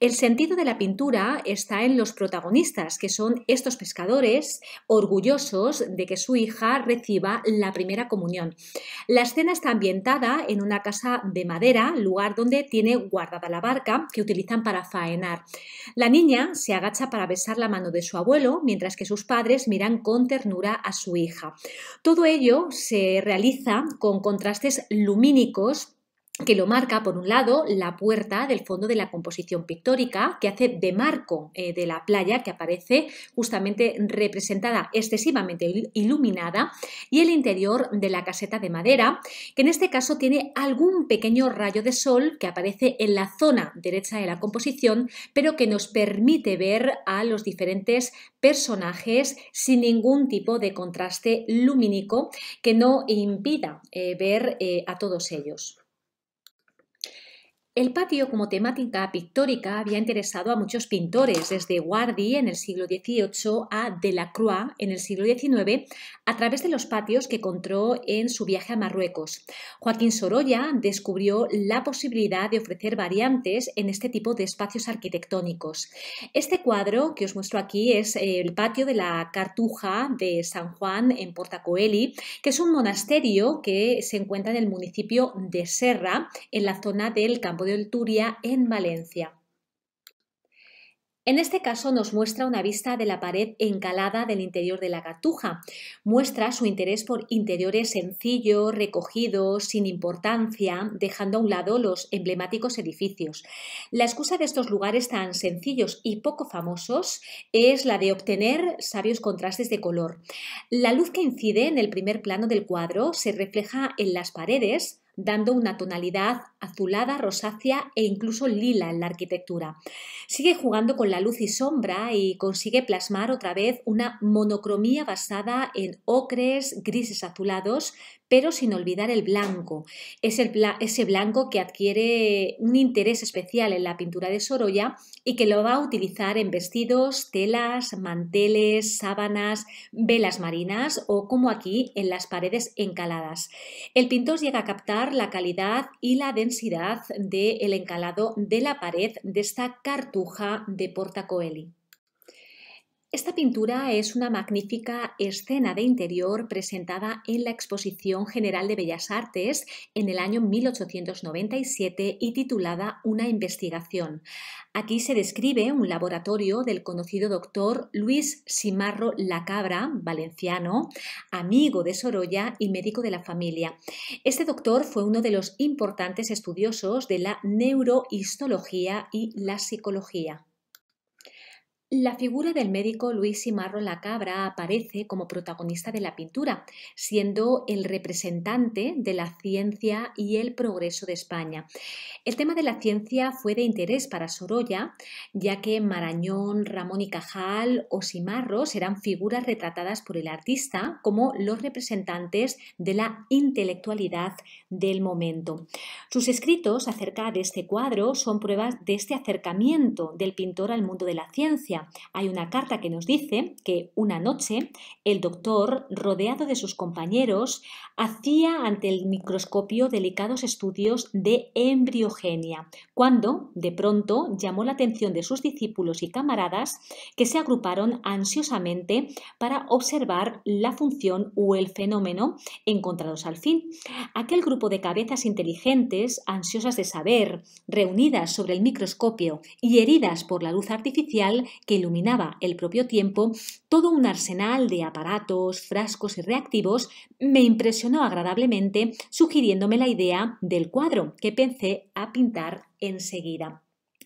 A: El sentido de la pintura está en los protagonistas, que son estos pescadores orgullosos de que su hija reciba la primera comunión. La escena está ambientada en una casa de madera, lugar donde tiene guardada la barca que utilizan para faenar. La niña se agacha para besar la mano de su abuelo, mientras que sus padres miran con ternura a su hija. Todo ello se realiza con contrastes lumínicos que lo marca, por un lado, la puerta del fondo de la composición pictórica, que hace de marco eh, de la playa, que aparece justamente representada excesivamente iluminada, y el interior de la caseta de madera, que en este caso tiene algún pequeño rayo de sol que aparece en la zona derecha de la composición, pero que nos permite ver a los diferentes personajes sin ningún tipo de contraste lumínico que no impida eh, ver eh, a todos ellos. El patio como temática pictórica había interesado a muchos pintores, desde Guardi en el siglo XVIII a Delacroix en el siglo XIX, a través de los patios que encontró en su viaje a Marruecos. Joaquín Sorolla descubrió la posibilidad de ofrecer variantes en este tipo de espacios arquitectónicos. Este cuadro que os muestro aquí es el patio de la Cartuja de San Juan en Portacoeli, que es un monasterio que se encuentra en el municipio de Serra, en la zona del campo de Olturia, en Valencia. En este caso nos muestra una vista de la pared encalada del interior de la cartuja. Muestra su interés por interiores sencillos, recogidos, sin importancia, dejando a un lado los emblemáticos edificios. La excusa de estos lugares tan sencillos y poco famosos es la de obtener sabios contrastes de color. La luz que incide en el primer plano del cuadro se refleja en las paredes, dando una tonalidad azulada, rosácea e incluso lila en la arquitectura. Sigue jugando con la luz y sombra y consigue plasmar otra vez una monocromía basada en ocres, grises azulados, pero sin olvidar el blanco. Es ese blanco que adquiere un interés especial en la pintura de Sorolla y que lo va a utilizar en vestidos, telas, manteles, sábanas, velas marinas o como aquí en las paredes encaladas. El pintor llega a captar la calidad y la densidad del encalado de la pared de esta cartuja de Porta Coeli. Esta pintura es una magnífica escena de interior presentada en la Exposición General de Bellas Artes en el año 1897 y titulada Una investigación. Aquí se describe un laboratorio del conocido doctor Luis Simarro Lacabra, valenciano, amigo de Sorolla y médico de la familia. Este doctor fue uno de los importantes estudiosos de la neurohistología y la psicología. La figura del médico Luis Simarro la Cabra aparece como protagonista de la pintura, siendo el representante de la ciencia y el progreso de España. El tema de la ciencia fue de interés para Sorolla, ya que Marañón, Ramón y Cajal o Simarro serán figuras retratadas por el artista como los representantes de la intelectualidad del momento. Sus escritos acerca de este cuadro son pruebas de este acercamiento del pintor al mundo de la ciencia hay una carta que nos dice que una noche el doctor, rodeado de sus compañeros, hacía ante el microscopio delicados estudios de embriogenia, cuando, de pronto, llamó la atención de sus discípulos y camaradas que se agruparon ansiosamente para observar la función o el fenómeno encontrados al fin. Aquel grupo de cabezas inteligentes, ansiosas de saber, reunidas sobre el microscopio y heridas por la luz artificial, iluminaba el propio tiempo, todo un arsenal de aparatos, frascos y reactivos, me impresionó agradablemente, sugiriéndome la idea del cuadro que pensé a pintar enseguida.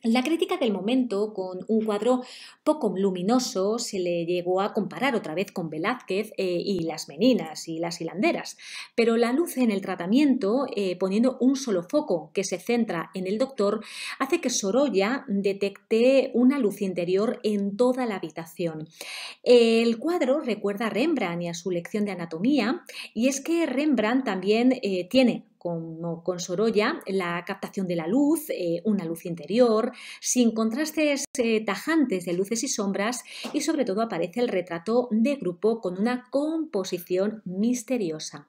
A: La crítica del momento, con un cuadro poco luminoso, se le llegó a comparar otra vez con Velázquez eh, y las meninas y las hilanderas, pero la luz en el tratamiento, eh, poniendo un solo foco que se centra en el doctor, hace que Sorolla detecte una luz interior en toda la habitación. El cuadro recuerda a Rembrandt y a su lección de anatomía, y es que Rembrandt también eh, tiene como con Sorolla, la captación de la luz, eh, una luz interior, sin contrastes eh, tajantes de luces y sombras y sobre todo aparece el retrato de grupo con una composición misteriosa.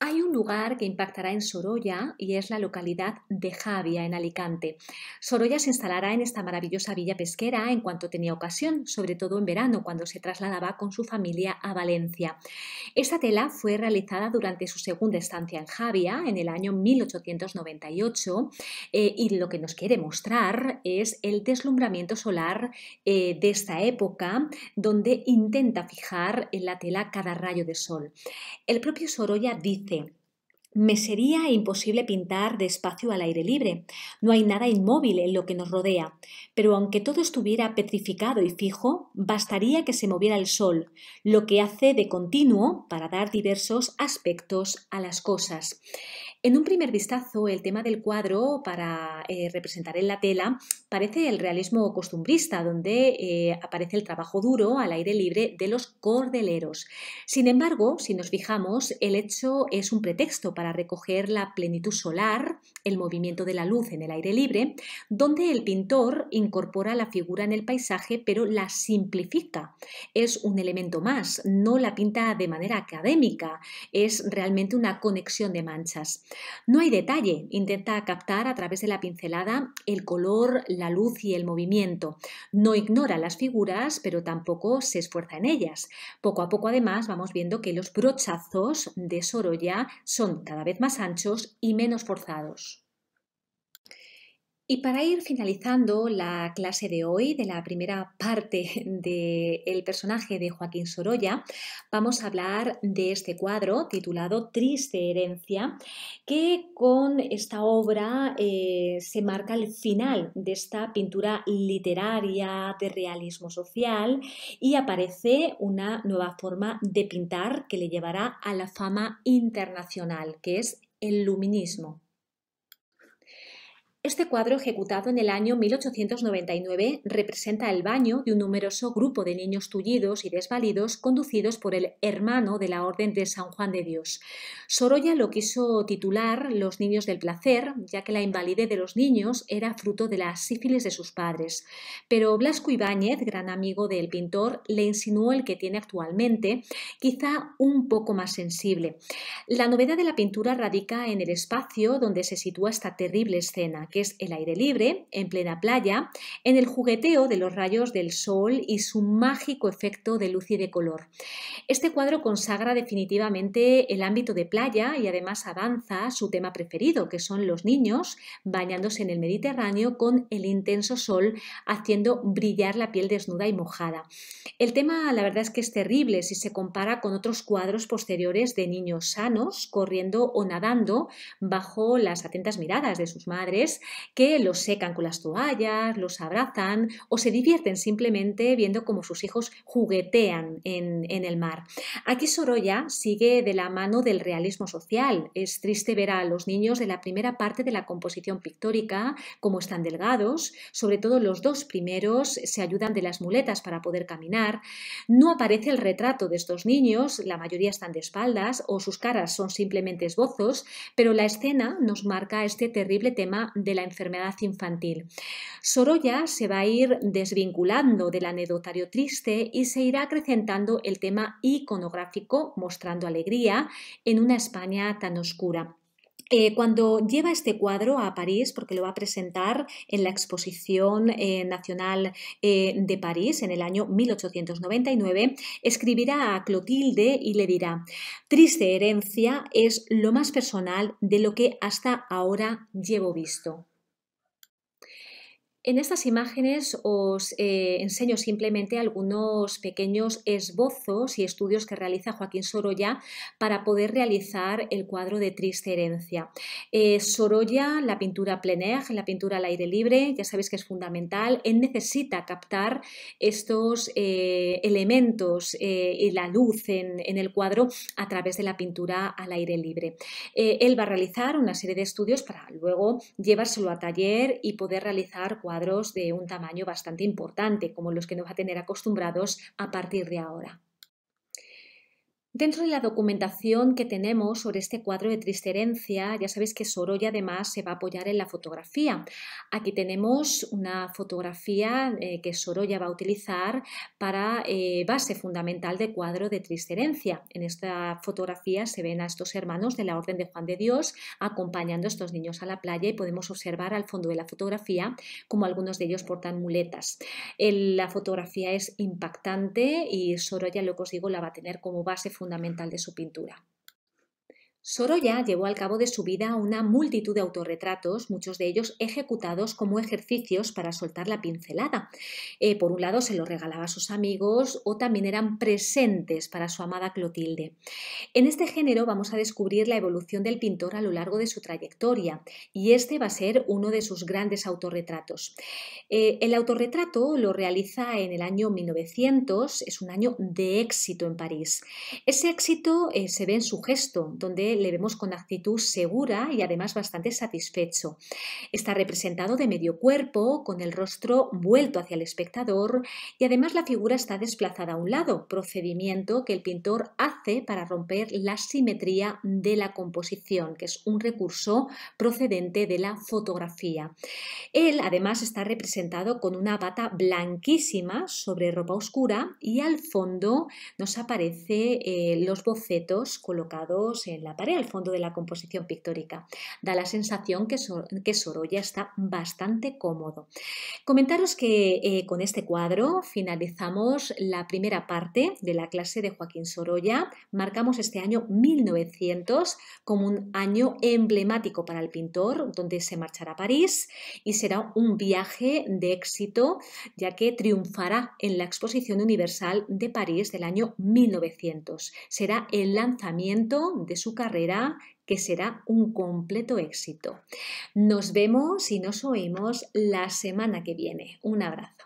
A: Hay un lugar que impactará en Sorolla y es la localidad de Javia, en Alicante. Sorolla se instalará en esta maravillosa villa pesquera en cuanto tenía ocasión, sobre todo en verano, cuando se trasladaba con su familia a Valencia. Esta tela fue realizada durante su segunda estancia en Javia, en el año 1898, eh, y lo que nos quiere mostrar es el deslumbramiento solar eh, de esta época, donde intenta fijar en la tela cada rayo de sol. El propio Sorolla dice me sería imposible pintar de espacio al aire libre. No hay nada inmóvil en lo que nos rodea. Pero aunque todo estuviera petrificado y fijo, bastaría que se moviera el sol, lo que hace de continuo para dar diversos aspectos a las cosas. En un primer vistazo, el tema del cuadro para eh, representar en la tela parece el realismo costumbrista, donde eh, aparece el trabajo duro al aire libre de los cordeleros. Sin embargo, si nos fijamos, el hecho es un pretexto para recoger la plenitud solar, el movimiento de la luz en el aire libre, donde el pintor incorpora la figura en el paisaje, pero la simplifica. Es un elemento más, no la pinta de manera académica, es realmente una conexión de manchas. No hay detalle, intenta captar a través de la pincelada el color, la luz y el movimiento. No ignora las figuras, pero tampoco se esfuerza en ellas. Poco a poco, además, vamos viendo que los brochazos de Sorolla son cada vez más anchos y menos forzados. Y para ir finalizando la clase de hoy, de la primera parte del personaje de Joaquín Sorolla, vamos a hablar de este cuadro titulado Triste Herencia, que con esta obra eh, se marca el final de esta pintura literaria de realismo social y aparece una nueva forma de pintar que le llevará a la fama internacional, que es el luminismo. Este cuadro, ejecutado en el año 1899, representa el baño de un numeroso grupo de niños tullidos y desvalidos conducidos por el hermano de la Orden de San Juan de Dios. Sorolla lo quiso titular Los niños del placer, ya que la invalidez de los niños era fruto de las sífilis de sus padres. Pero Blasco Ibáñez, gran amigo del pintor, le insinuó el que tiene actualmente, quizá un poco más sensible. La novedad de la pintura radica en el espacio donde se sitúa esta terrible escena, que es el aire libre, en plena playa, en el jugueteo de los rayos del sol y su mágico efecto de luz y de color. Este cuadro consagra definitivamente el ámbito de playa y además avanza su tema preferido, que son los niños bañándose en el Mediterráneo con el intenso sol haciendo brillar la piel desnuda y mojada. El tema la verdad es que es terrible si se compara con otros cuadros posteriores de niños sanos corriendo o nadando bajo las atentas miradas de sus madres que los secan con las toallas, los abrazan o se divierten simplemente viendo cómo sus hijos juguetean en, en el mar. Aquí Sorolla sigue de la mano del realismo social. Es triste ver a los niños de la primera parte de la composición pictórica como están delgados, sobre todo los dos primeros se ayudan de las muletas para poder caminar. No aparece el retrato de estos niños, la mayoría están de espaldas o sus caras son simplemente esbozos, pero la escena nos marca este terrible tema de la enfermedad infantil. Sorolla se va a ir desvinculando del anedotario triste y se irá acrecentando el tema iconográfico, mostrando alegría en una España tan oscura. Eh, cuando lleva este cuadro a París, porque lo va a presentar en la Exposición eh, Nacional eh, de París en el año 1899, escribirá a Clotilde y le dirá, triste herencia es lo más personal de lo que hasta ahora llevo visto. En estas imágenes os eh, enseño simplemente algunos pequeños esbozos y estudios que realiza Joaquín Sorolla para poder realizar el cuadro de Triste Herencia. Eh, Sorolla, la pintura plein la pintura al aire libre, ya sabéis que es fundamental. Él necesita captar estos eh, elementos y la luz en, en, el cuadro a través de la pintura al aire libre. él va a realizar una serie de estudios para luego llevárselo a taller y poder realizar cuadros de un tamaño bastante importante, como los que nos va a tener acostumbrados a partir de ahora. Dentro de la documentación que tenemos sobre este cuadro de herencia ya sabéis que Sorolla además se va a apoyar en la fotografía. Aquí tenemos una fotografía eh, que Sorolla va a utilizar para eh, base fundamental de cuadro de Tristerencia. En esta fotografía se ven a estos hermanos de la Orden de Juan de Dios acompañando a estos niños a la playa y podemos observar al fondo de la fotografía como algunos de ellos portan muletas. la fotografía es impactante y Sorolla, lo que os digo, la va a tener como base fundamental fundamental de su pintura. Sorolla llevó al cabo de su vida una multitud de autorretratos, muchos de ellos ejecutados como ejercicios para soltar la pincelada. Eh, por un lado se los regalaba a sus amigos o también eran presentes para su amada Clotilde. En este género vamos a descubrir la evolución del pintor a lo largo de su trayectoria y este va a ser uno de sus grandes autorretratos. Eh, el autorretrato lo realiza en el año 1900, es un año de éxito en París. Ese éxito eh, se ve en su gesto, donde le vemos con actitud segura y además bastante satisfecho. Está representado de medio cuerpo, con el rostro vuelto hacia el espectador y además la figura está desplazada a un lado, procedimiento que el pintor hace para romper la simetría de la composición, que es un recurso procedente de la fotografía. Él además está representado con una bata blanquísima sobre ropa oscura y al fondo nos aparecen eh, los bocetos colocados en la pared al fondo de la composición pictórica. Da la sensación que, Sorolla está bastante cómodo. Comentaros que eh, con este cuadro finalizamos la primera parte de la clase de Joaquín Sorolla. Marcamos este año 1900 como un año emblemático para el pintor, donde se marchará a París y será un viaje de éxito, ya que triunfará en la Exposición Universal de París del año 1900. Será el lanzamiento de su carrera que será un completo éxito. Nos vemos y nos oímos la semana que viene. Un abrazo.